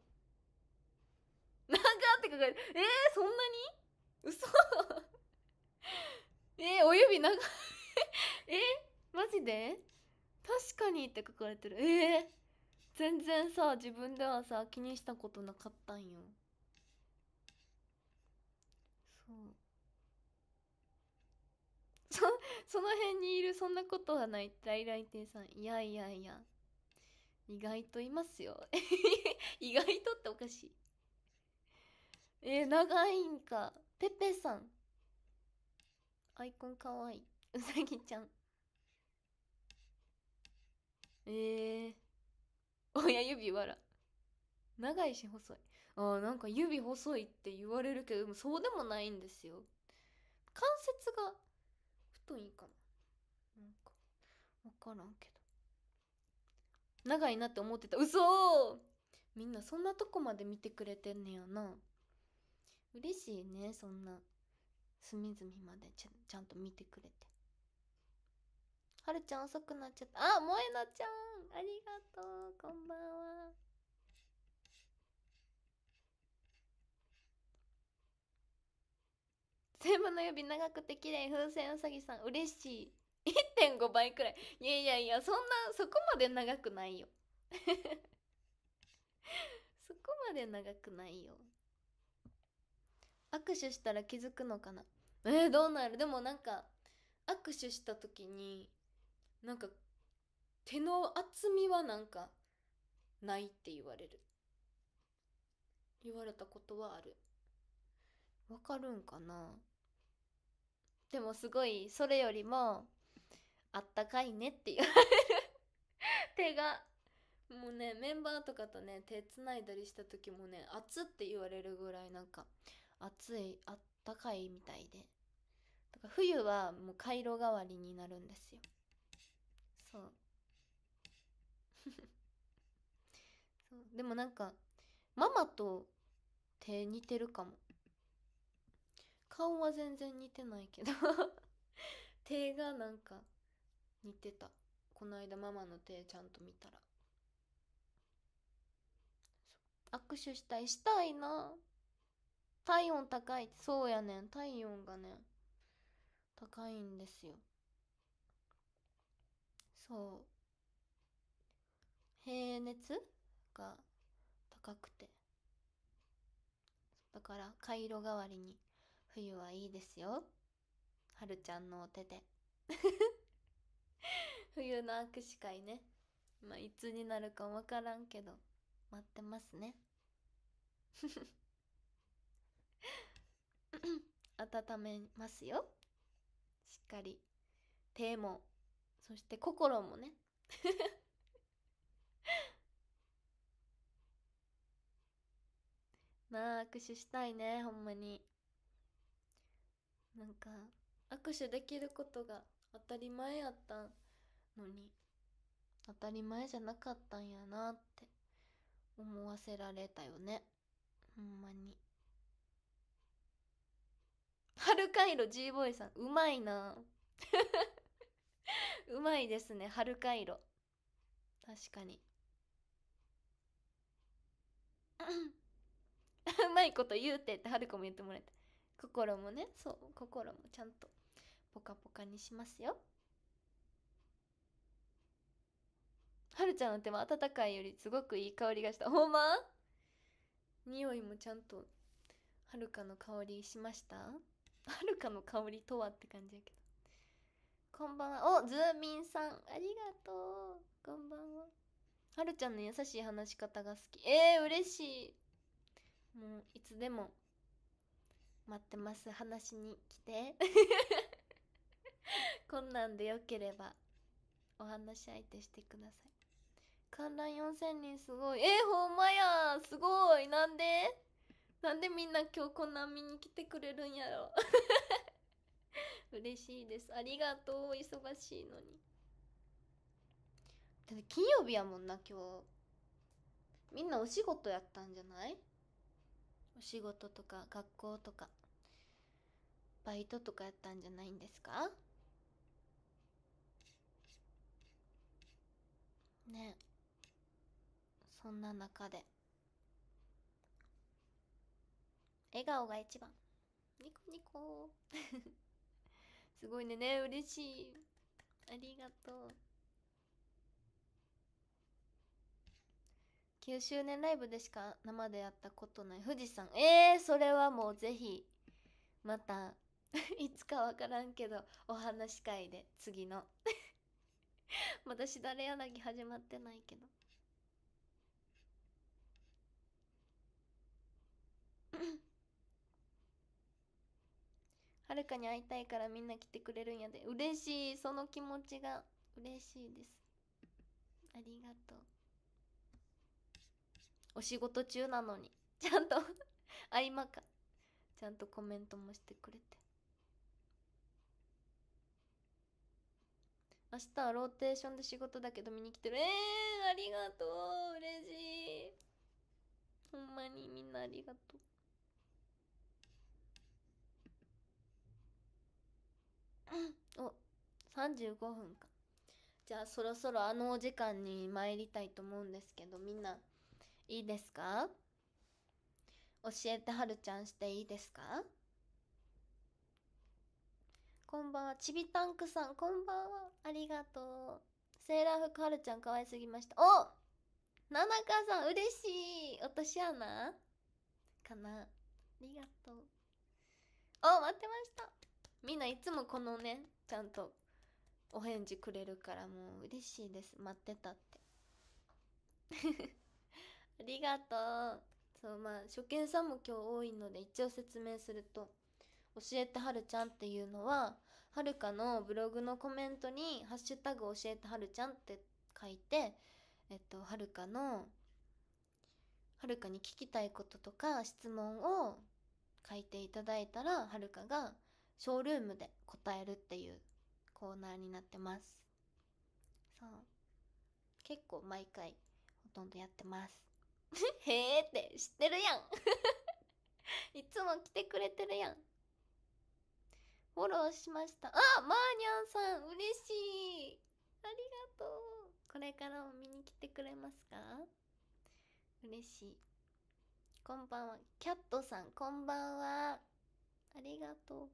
長って書かれて、えー、そんなに嘘 えー、お指長い えー、マジで確かにって書かれてる。えー、全然さ、自分ではさ、気にしたことなかったんよ。そう。そ、その辺にいる、そんなことはない。来来亭さん。いやいやいや。意外といますよ。意外とっておかしい。えー、長いんか。ペペさん。アイコンかわいい。うさぎちゃん。えー。親指わら。長いし細い。ああ、なんか指細いって言われるけど、そうでもないんですよ。関節が分いいかななんか分からんけど長いなって思ってた嘘みんなそんなとこまで見てくれてんねやな嬉しいねそんな隅々までちゃんと見てくれてはるちゃん遅くなっちゃったあ萌えなちゃんありがとうこんばんは添付の指長くて綺麗風船うさぎさん嬉しい1.5倍くらいいやいやいやそんなそこまで長くないよ そこまで長くないよ握手したら気づくのかなえー、どうなるでもなんか握手した時になんか手の厚みはなんかないって言われる言われたことはあるわかるんかなでもすごいそれよりもあったかいねって言われる手がもうねメンバーとかとね手つないだりした時もね熱って言われるぐらいなんか熱いあったかいみたいでだから冬はもう回路代わりになるんですよそう そうでもなんかママと手似てるかも顔は全然似てないけど 手がなんか似てたこの間ママの手ちゃんと見たら握手したいしたいな体温高いそうやねん体温がね高いんですよそう平熱が高くてだからカイロ代わりに冬はいいですよ。はるちゃんのお手で。冬の握手会ね。まあ、いつになるかわからんけど、待ってますね。温めますよ。しっかり。手も、そして心もね。なあ、握手したいね、ほんまに。なんか握手できることが当たり前やったのに当たり前じゃなかったんやなって思わせられたよねほんまに春回路 G ボーイさんうまいな うまいですね春回路確かに うまいこと言うてってはるかも言ってもらえた心もねそう心もちゃんとポカポカにしますよはるちゃんの手は温かいよりすごくいい香りがしたほんま匂いもちゃんとはるかの香りしましたはるかの香りとはって感じやけどこんばんはおズーミンさんありがとうこんばんははるちゃんの優しい話し方が好きえー、嬉しいもういつでも待ってます話に来て こんなんでよければお話し相手してください観覧4000人すごいえー、ほんまやすごいなんでなんでみんな今日こんな見に来てくれるんやろ 嬉しいですありがとう忙しいのにだって金曜日やもんな今日みんなお仕事やったんじゃないお仕事とか学校とかバイトとかやったんじゃないんですかねそんな中で笑顔が一番ニコニコ すごいねね嬉しいありがとう9周年ライブでしか生でやったことない富士山。えー、それはもうぜひ、また、いつか分からんけど、お話し会で、次の まだしだれ柳始まってないけど。はるかに会いたいからみんな来てくれるんやで。嬉しい。その気持ちが嬉しいです。ありがとう。お仕事中なのに ちゃんと合間かちゃんとコメントもしてくれて明日はローテーションで仕事だけど見に来てるえー、ありがとう嬉しいほんまにみんなありがとう お35分かじゃあそろそろあのお時間に参りたいと思うんですけどみんないいですか教えてはるちゃんしていいですかこんばんは。ちびタンクさん、こんばんは。ありがとう。セーラー服はるちゃん可愛すぎました。おななかさん、嬉しい。落とし穴かな。ありがとう。お待ってました。みんないつもこのね、ちゃんとお返事くれるからもう嬉しいです。待ってたって。ありがとう。そう、まあ、初見さんも今日多いので、一応説明すると、教えてはるちゃんっていうのは、はるかのブログのコメントに、ハッシュタグ教えてはるちゃんって書いて、えっと、はるかの、はるかに聞きたいこととか質問を書いていただいたら、はるかがショールームで答えるっていうコーナーになってます。そう。結構毎回ほとんどやってます。へえって知ってるやん いつも来てくれてるやん。フォローしました。あマーニャンさん嬉しいありがとうこれからも見に来てくれますか嬉しい。こんばんは。キャットさん、こんばんは。ありがと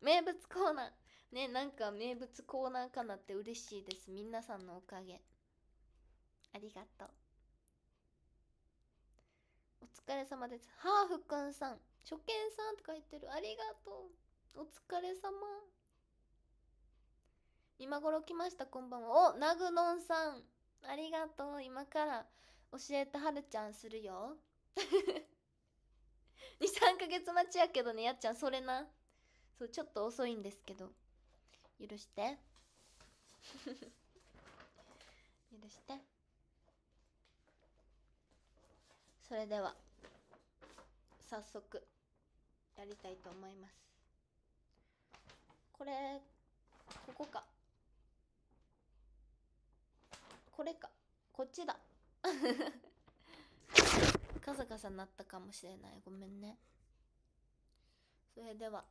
う。名物コーナーね、なんか名物コーナーかなって嬉しいです。皆さんのおかげ。ありがとう。お疲れ様です。ハーフくんさん。初見さんって書いてる。ありがとう。お疲れ様。今頃来ました、こんばんは。お、ナグノンさん。ありがとう。今から教えてはるちゃんするよ。2、3ヶ月待ちやけどね、やっちゃん、それな。そう、ちょっと遅いんですけど。許して。許して。それでは早速やりたいと思いますこれここかこれかこっちだ カサカサなったかもしれないごめんねそれでは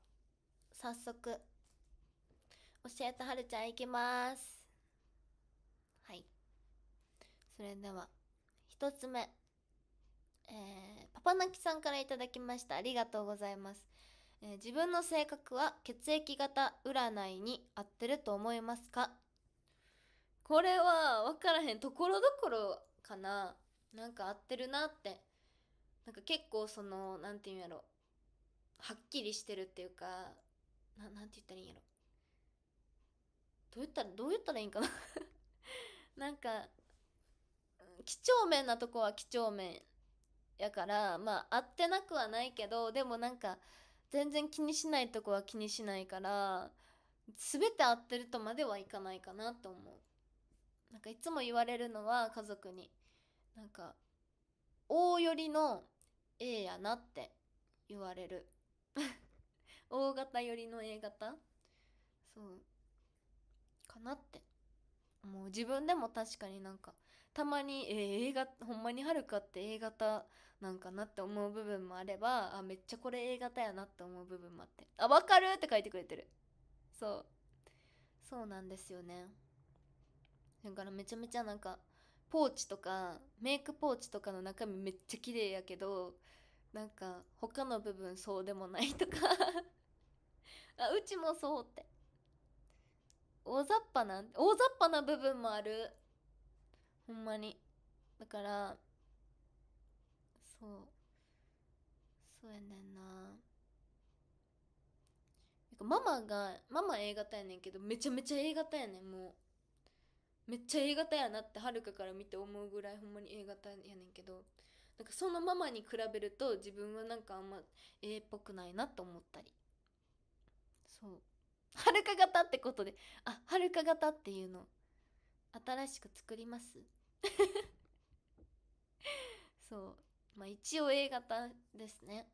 早速教えたはるちゃんいきますはいそれでは1つ目えー、パパナキさんから頂きました。ありがとうございます。えー、自分の性格は血液型占いに合ってると思いますかこれは分からへん。ところどころかな。なんか合ってるなって。なんか結構その、なんて言うんやろ。はっきりしてるっていうか、な、なんて言ったらいいんやろ。どう言ったら、どう言ったらいいんかな なんか、几帳面なとこは几帳面やから、まあ、会ってなくはないけど、でもなんか、全然気にしないとこは気にしないから、すべて合ってるとまではいかないかなと思う。なんかいつも言われるのは家族に、なんか、大寄りの A やなって言われる。大型寄りの A 型そう。かなって。もう自分でも確かになんか、たまに、えー、映画、ほんまにはるかって A 型なんかなって思う部分もあれば、あ、めっちゃこれ A 型やなって思う部分もあって、あ、わかるって書いてくれてる。そう。そうなんですよね。だからめちゃめちゃなんか、ポーチとか、メイクポーチとかの中身めっちゃ綺麗やけど、なんか他の部分そうでもないとか あ、うちもそうって。大雑把な、大雑把な部分もある。ほんまにだからそうそうやねんなママがママ A 型やねんけどめちゃめちゃ A 型やねんもうめっちゃ A 型やなってはるかから見て思うぐらいほんまに A 型やねんけどなんかそのママに比べると自分はなんかあんま A っぽくないなと思ったりそうはるか型ってことであはるか型っていうの新しく作ります そうまあ一応 A 型ですね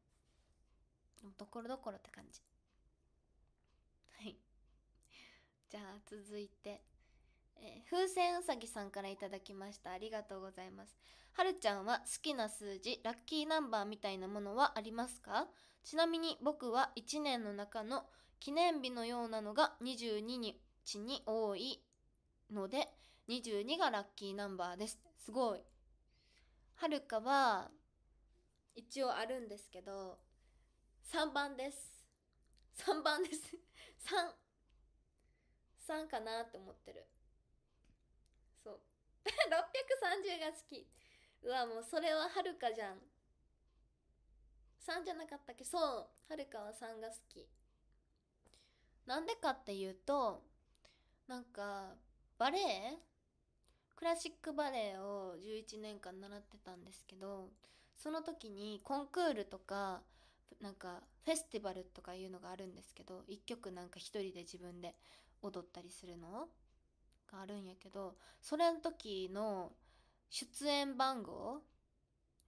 ところどころって感じはいじゃあ続いて、えー、風船うさぎさんから頂きましたありがとうございますはるちゃんは好きな数字ラッキーナンバーみたいなものはありますかちなみに僕は1年の中の記念日のようなのが22日に多いので22がラッキーナンバーです。すごい。はるかは、一応あるんですけど、3番です。3番です。3。3かなって思ってる。そう。630 が好き。うわ、もうそれははるかじゃん。3じゃなかったっけそう。はるかは3が好き。なんでかっていうと、なんか、バレエクラシックバレエを11年間習ってたんですけどその時にコンクールとかなんかフェスティバルとかいうのがあるんですけど1曲なんか1人で自分で踊ったりするのがあるんやけどそれの時の出演番号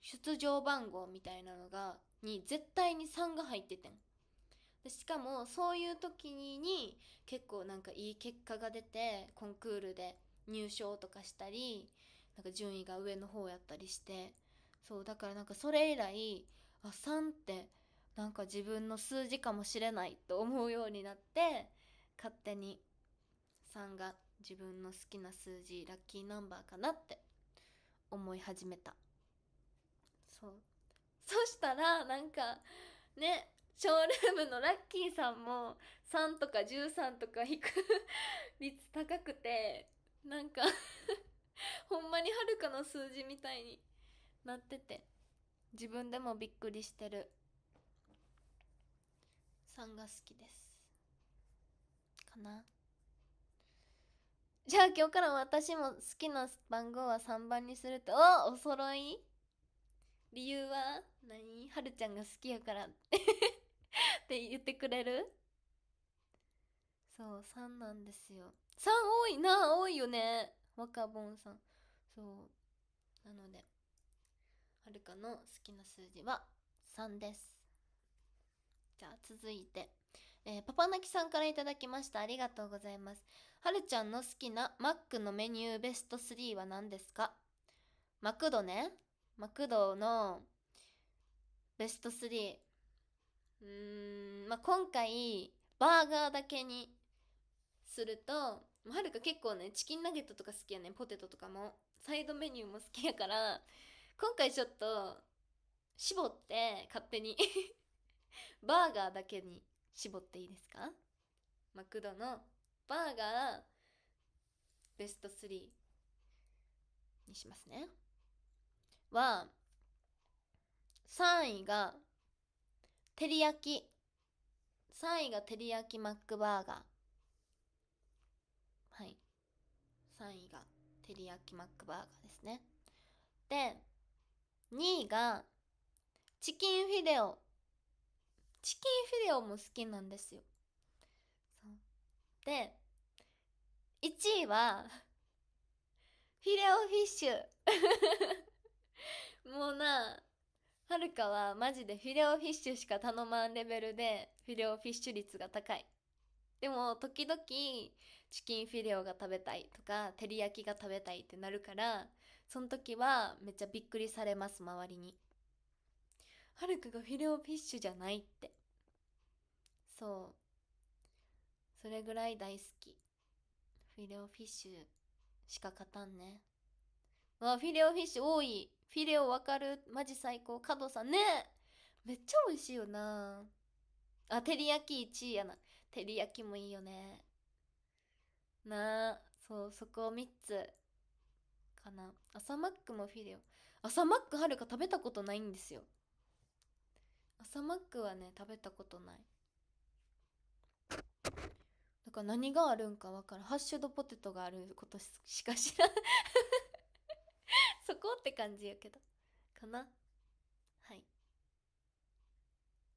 出場番号みたいなのがに絶対に3が入っててん。でしかもそういう時に結構なんかいい結果が出てコンクールで入賞とかしたり、なんか順位が上の方やったりして、そう、だからなんかそれ以来、あ、3ってなんか自分の数字かもしれないと思うようになって、勝手に3が自分の好きな数字、ラッキーナンバーかなって思い始めた。そう。そしたら、なんか、ね、ショールームのラッキーさんも3とか13とか引く率高くて、なんか ほんまにはるかの数字みたいになってて自分でもびっくりしてる3が好きですかなじゃあ今日から私も好きな番号は3番にするとおお揃い理由は何はるちゃんが好きやからって言ってくれるそう3なんですよん多いな多いよね若ボンさんそうなのではるかの好きな数字は3ですじゃあ続いて、えー、パパナキさんから頂きましたありがとうございますはるちゃんの好きなマックのメニューベスト3は何ですかマクドねマクドのベスト3うーんまあ今回バーガーだけにするとはるか結構ねチキンナゲットとか好きやねポテトとかもサイドメニューも好きやから今回ちょっと絞って勝手に バーガーだけに絞っていいですかマクドのバーガーベスト3にしますねは3位が照り焼き3位が照り焼きマックバーガー3位が照り焼きマックバーガーですね。で、2位がチキンフィレオ。チキンフィレオも好きなんですよ。で、1位は、フィレオフィッシュ。もうな、はるかはマジでフィレオフィッシュしか頼まんレベルで、フィレオフィッシュ率が高い。でも、時々、チキンフィレオが食べたいとか照り焼きが食べたいってなるからその時はめっちゃびっくりされます周りに。はるかがフィレオフィッシュじゃないってそうそれぐらい大好きフィレオフィッシュしか勝たんねわフィレオフィッシュ多いフィレオわかるマジ最高加藤さんねめっちゃ美味しいよなあ照り焼き1位やな照り焼きもいいよねなあそうそこ3つかな朝マックもフィレオ朝マックはるか食べたことないんですよ朝マックはね食べたことないだから何があるんか分からんハッシュドポテトがあることしか知らんそこって感じやけどかなはい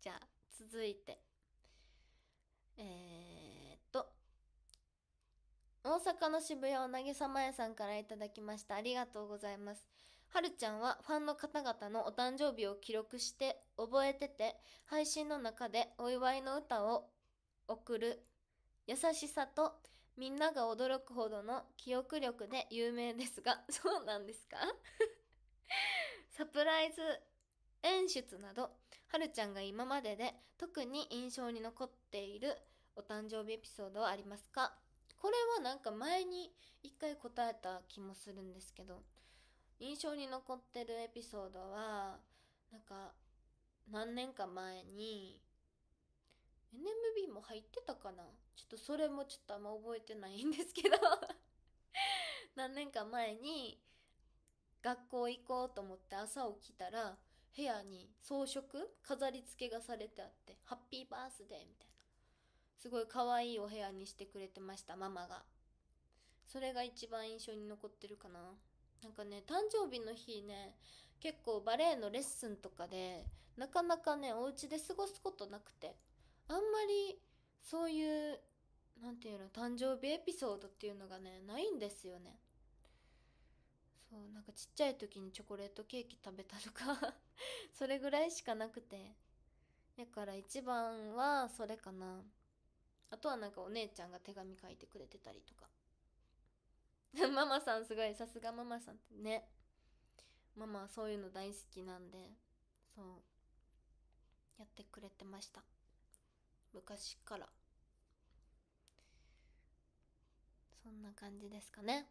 じゃあ続いて阪の渋谷を投げさまやさんからいただきました。ありがとうございます。はるちゃんはファンの方々のお誕生日を記録して覚えてて、配信の中でお祝いの歌を送る優しさとみんなが驚くほどの記憶力で有名ですが、そうなんですか サプライズ演出など、はるちゃんが今までで特に印象に残っているお誕生日エピソードはありますかこれはなんか前に一回答えた気もするんですけど印象に残ってるエピソードはなんか何年か前に NMB も入ってたかなちょっとそれもちょっとあんま覚えてないんですけど 何年か前に学校行こうと思って朝起きたら部屋に装飾飾り付けがされてあって「ハッピーバースデー」みたいなすごい可愛いお部屋にしてくれてましたママがそれが一番印象に残ってるかななんかね誕生日の日ね結構バレエのレッスンとかでなかなかねお家で過ごすことなくてあんまりそういう何て言うの誕生日エピソードっていうのがねないんですよねそうなんかちっちゃい時にチョコレートケーキ食べたとか それぐらいしかなくてだから一番はそれかなあとはなんかお姉ちゃんが手紙書いてくれてたりとか ママさんすごいさすがママさんってねママはそういうの大好きなんでそうやってくれてました昔からそんな感じですかね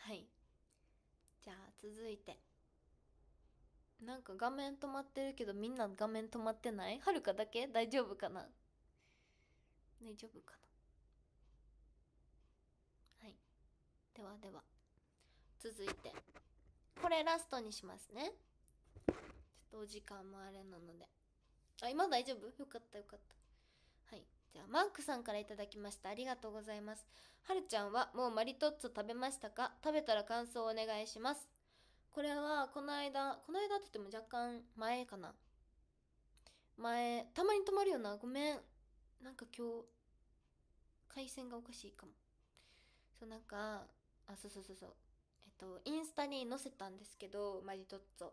はいじゃあ続いてなんか画面止まってるけどみんな画面止まってないはるかだけ大丈夫かな大丈夫かなはいではでは続いてこれラストにしますねちょっとお時間もあれなのであ今大丈夫よかったよかったはいじゃあマークさんから頂きましたありがとうございますはるちゃんはもうマリトッツォ食べましたか食べたら感想をお願いしますこれはこの間この間って言っても若干前かな前たまに止まるよなごめんなんか今日、回線がおかしいかも。そう、なんか、あ、そうそうそうそう。えっと、インスタに載せたんですけど、マリトッツォ。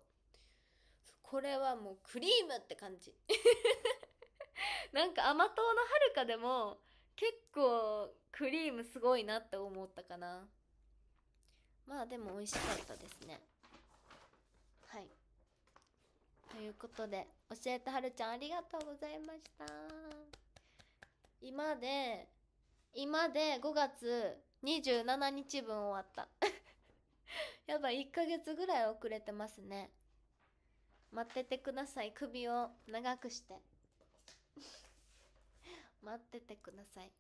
これはもうクリームって感じ。なんか甘党のはるかでも、結構クリームすごいなって思ったかな。まあでも美味しかったですね。はい。ということで、教えてはるちゃんありがとうございました。今で、今で5月27日分終わった。やばい、1ヶ月ぐらい遅れてますね。待っててください。首を長くして。待っててください。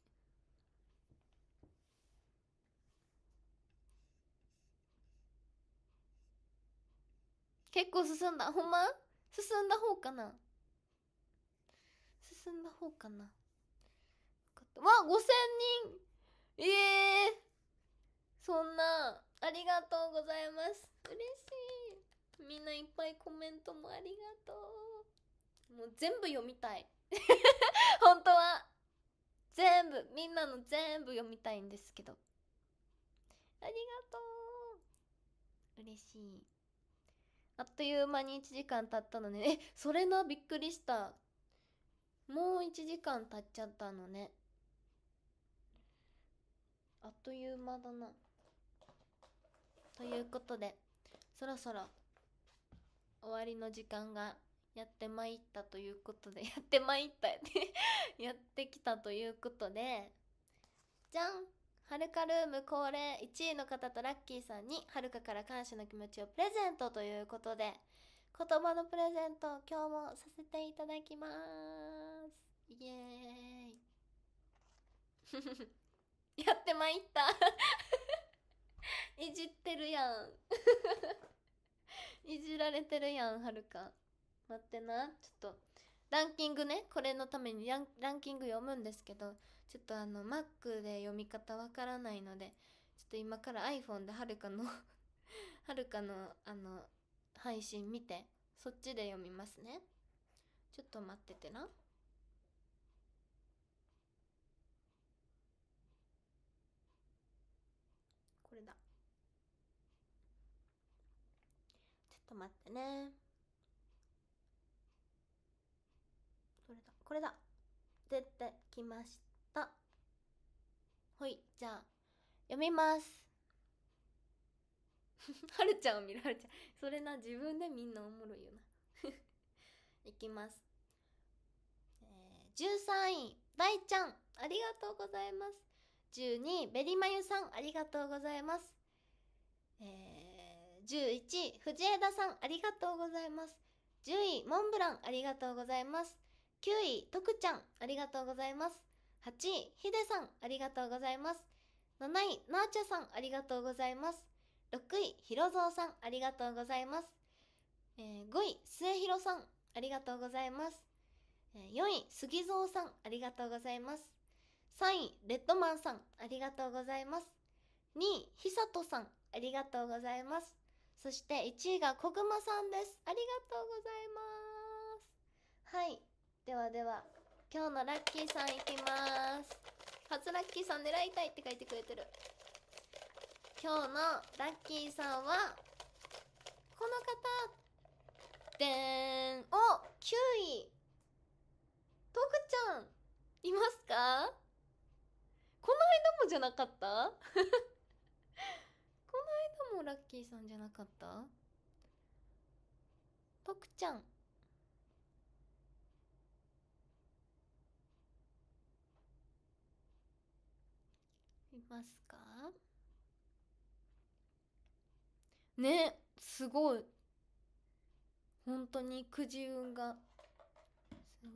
結構進んだ。ほんま進んだ方かな進んだ方かなわ、5000人ええー、そんな、ありがとうございます。嬉しい。みんないっぱいコメントもありがとう。もう全部読みたい。本当は。全部、みんなの全部読みたいんですけど。ありがとう。嬉しい。あっという間に1時間経ったのね。え、それな、びっくりした。もう1時間経っちゃったのね。あっという間だな。ということで、そろそろ終わりの時間がやってまいったということで、やってまいった やってきたということで、じゃんはるかルーム恒例1位の方とラッキーさんに、はるかから感謝の気持ちをプレゼントということで、言葉のプレゼントを今日もさせていただきます。イエーイ。参った いじってるやん いじられてるやんはるか待ってなちょっとランキングねこれのためにランランキング読むんですけどちょっとあの Mac で読み方わからないのでちょっと今から iPhone ではるかの はるかのあの配信見てそっちで読みますねちょっと待っててな。止まってね取れた。これだ出てきましたほいじゃあ読みます はるちゃんを見られちゃうそれな自分でみんなおもろいよな いきます、えー、13位大ちゃんありがとうございます12位ベリマユさんありがとうございますえー11位、藤枝さん、ありがとうございます。10位、モンブラン、ありがとうございます。9位、徳ちゃん、ありがとうございます。8位、ヒデさん、ありがとうございます。7位、なーちゃさん、ありがとうございます。6位、ひろぞうさん、ありがとうございます。えー、5位、末広さん、ありがとうございます。え4位、杉蔵さん、ありがとうございます。3位、レッドマンさん、ありがとうございます。2位、ひさとさん、ありがとうございます。そして1位が小熊さんです。ありがとうございます。はい。ではでは、今日のラッキーさんいきます。初ラッキーさん狙いたいって書いてくれてる。今日のラッキーさんは、この方でんお !9 位トクちゃんいますかこの間もじゃなかったもラッキーさんじゃなかったとくちゃんいますかねすごい本当にくじ運がす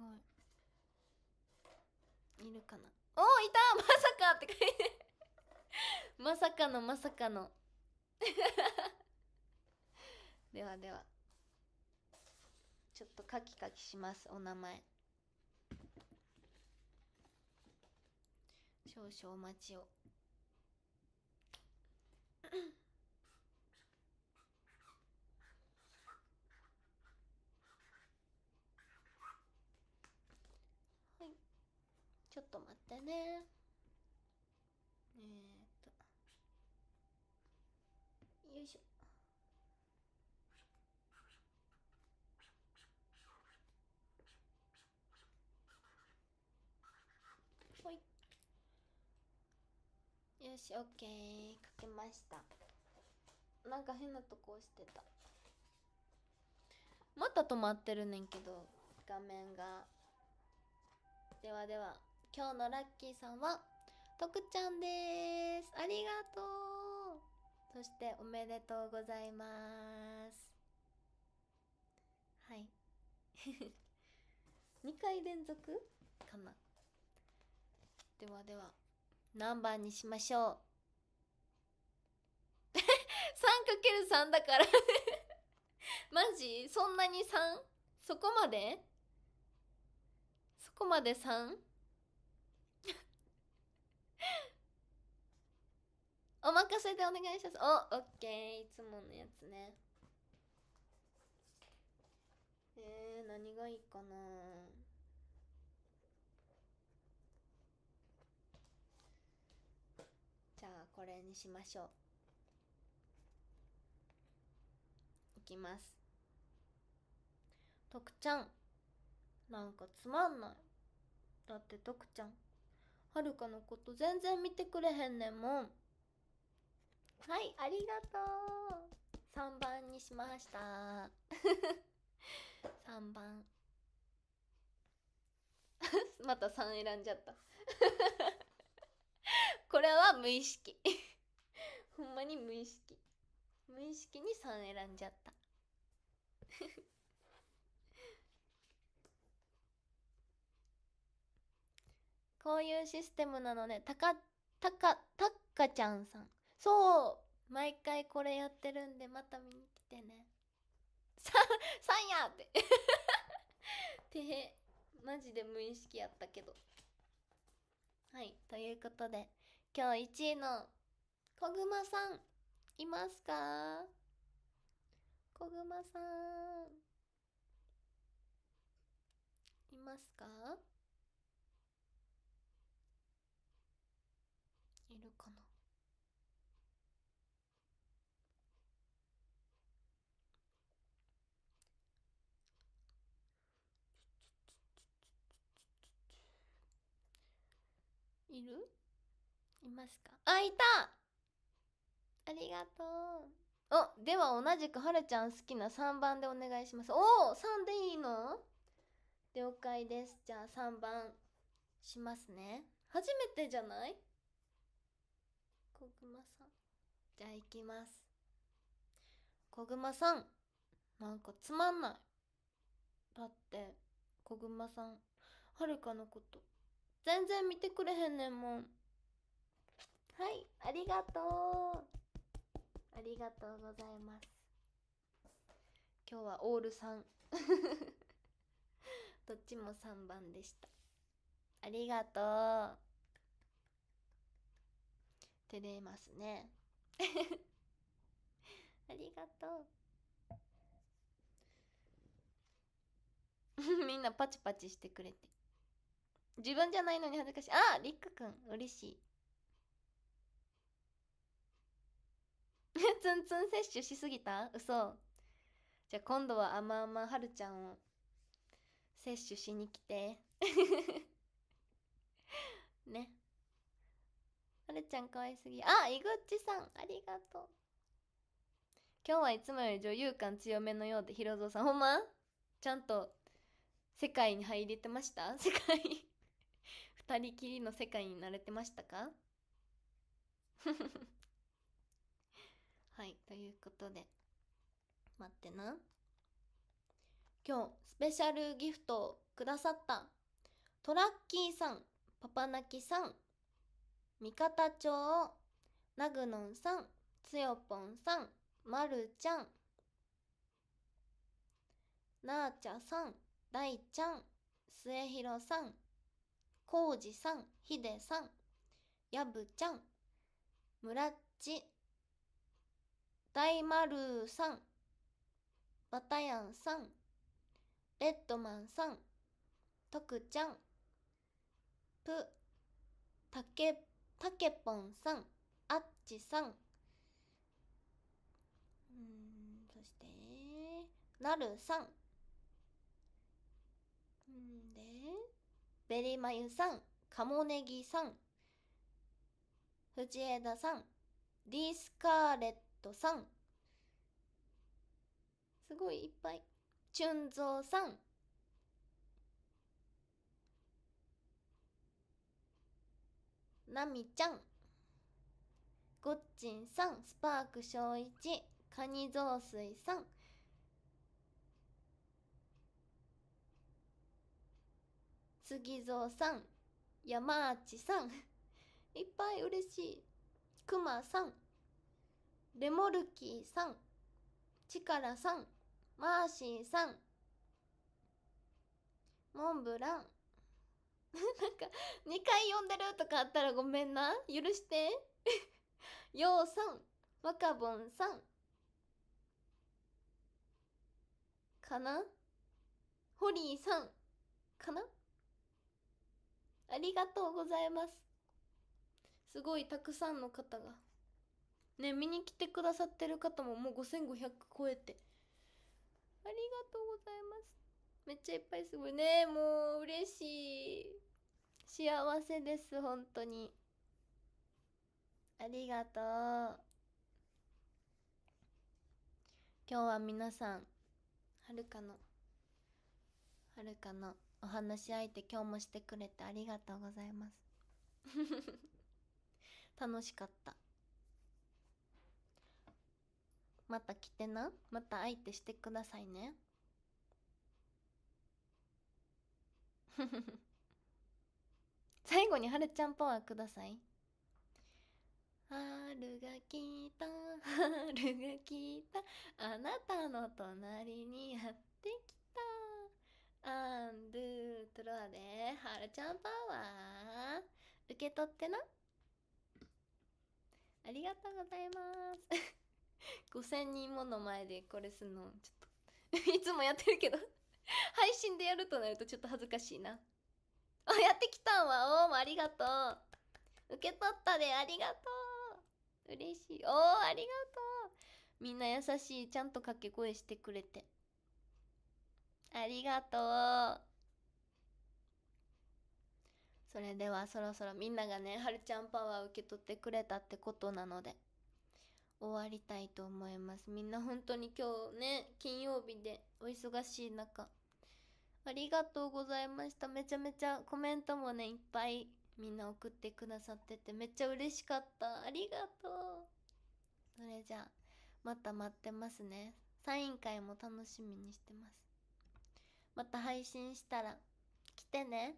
ごいいるかなおいたまさかって書いて まさかのまさかの ではではちょっとカキカキしますお名前少々お待ちを はいちょっと待ってねよしオッケー。書けましたなんか変なとこ押してたまた止まってるねんけど画面がではでは今日のラッキーさんはとくちゃんですありがとうそしておめでとうございますはい2 回連続かなではでは何番にしましょう 3×3 だから マジそんなに 3? そこまでそこまで 3? お任せでお願いしますおオッケーいつものやつねえー、何がいいかなこれにしましょういきますとくちゃんなんかつまんないだってとくちゃんはるかのこと全然見てくれへんねんもんはいありがとう3番にしました3 番 また3選んじゃったこれは無意識 ほんまに無意識無意識に3選んじゃった こういうシステムなので、たか、たか、たっかちゃんさん。そう毎回これやってるんで、また見に来てね。さ、さんやっててへ、マジで無意識やったけど。はい、ということで、今日1位の小熊さん、いますか小熊さん、いますかいるかないるますかあ、いたありがとう。お、では同じくはるちゃん好きな3番でお願いします。おお !3 でいいの了解です。じゃあ3番しますね。初めてじゃないぐまさん。じゃあ行きます。こぐまさん。なんかつまんない。だって、こぐまさん、はるかのこと、全然見てくれへんねんもん。はいありがとうありがとうございます今日はオール3 どっちも3番でしたありがとう照れますね ありがとう みんなパチパチしてくれて自分じゃないのに恥ずかしいあリックくん嬉しい ツンツン摂取しすぎた嘘。じゃあ今度はあまあまはるちゃんを摂取しに来て。ね。はるちゃんかわいすぎ。あ、いぐっちさん、ありがとう。今日はいつもより女優感強めのようで、ひろぞうさん、ほんまちゃんと世界に入れてました 世界二人きりの世界に慣れてましたかはい、ということで。待ってな。今日、スペシャルギフトをくださった、トラッキーさん、パパナキさん、味方町、ナグノンさん、つよぽんさん、まるちゃん、なあちゃさん、だいちゃん、すえひろさん、こうじさん、ひでさん、やぶちゃん、むらっち、大丸さん、バタヤンさん、レッドマンさん、とくちゃん、ぷ、たけ、たけぽんさん、あっちさん、うん、そして、なるさん、んで、ベリマユさん、カモネギさん、藤枝さん、ディスカーレッと、さん。すごいいっぱい。チュンゾウさん。ナミちゃん。ゴッチンさん。スパーク小一。カニゾウスイさん。ギゾウさん。山内さん。いっぱい嬉しい。クマさん。レモルキーさん、チカラさん、マーシーさん、モンブラン。なんか、2回呼んでるとかあったらごめんな。許して。よ うさん、わかぼんさん。かなホリーさん、かなありがとうございます。すごいたくさんの方が。ね見に来てくださってる方ももう5500超えてありがとうございますめっちゃいっぱいすごいねもう嬉しい幸せです本当にありがとう今日は皆さんはるかのはるかのお話し相手今日もしてくれてありがとうございます 楽しかったまた来てなまた相手してくださいね 最後にはるちゃんパワーください春が来た春が来たあなたの隣にやってきたアンドゥトロアではるちゃんパワー受け取ってなありがとうございます 5000 人もの前でこれすんのちょっと いつもやってるけど 配信でやるとなるとちょっと恥ずかしいなあやってきたんはおおもありがとう受け取ったでありがとう嬉しいおーありがとうみんな優しいちゃんと掛け声してくれてありがとうそれではそろそろみんながねはるちゃんパワー受け取ってくれたってことなので終わりたいと思います。みんな本当に今日ね、金曜日でお忙しい中、ありがとうございました。めちゃめちゃコメントもね、いっぱいみんな送ってくださってて、めっちゃ嬉しかった。ありがとう。それじゃあ、また待ってますね。サイン会も楽しみにしてます。また配信したら、来てね。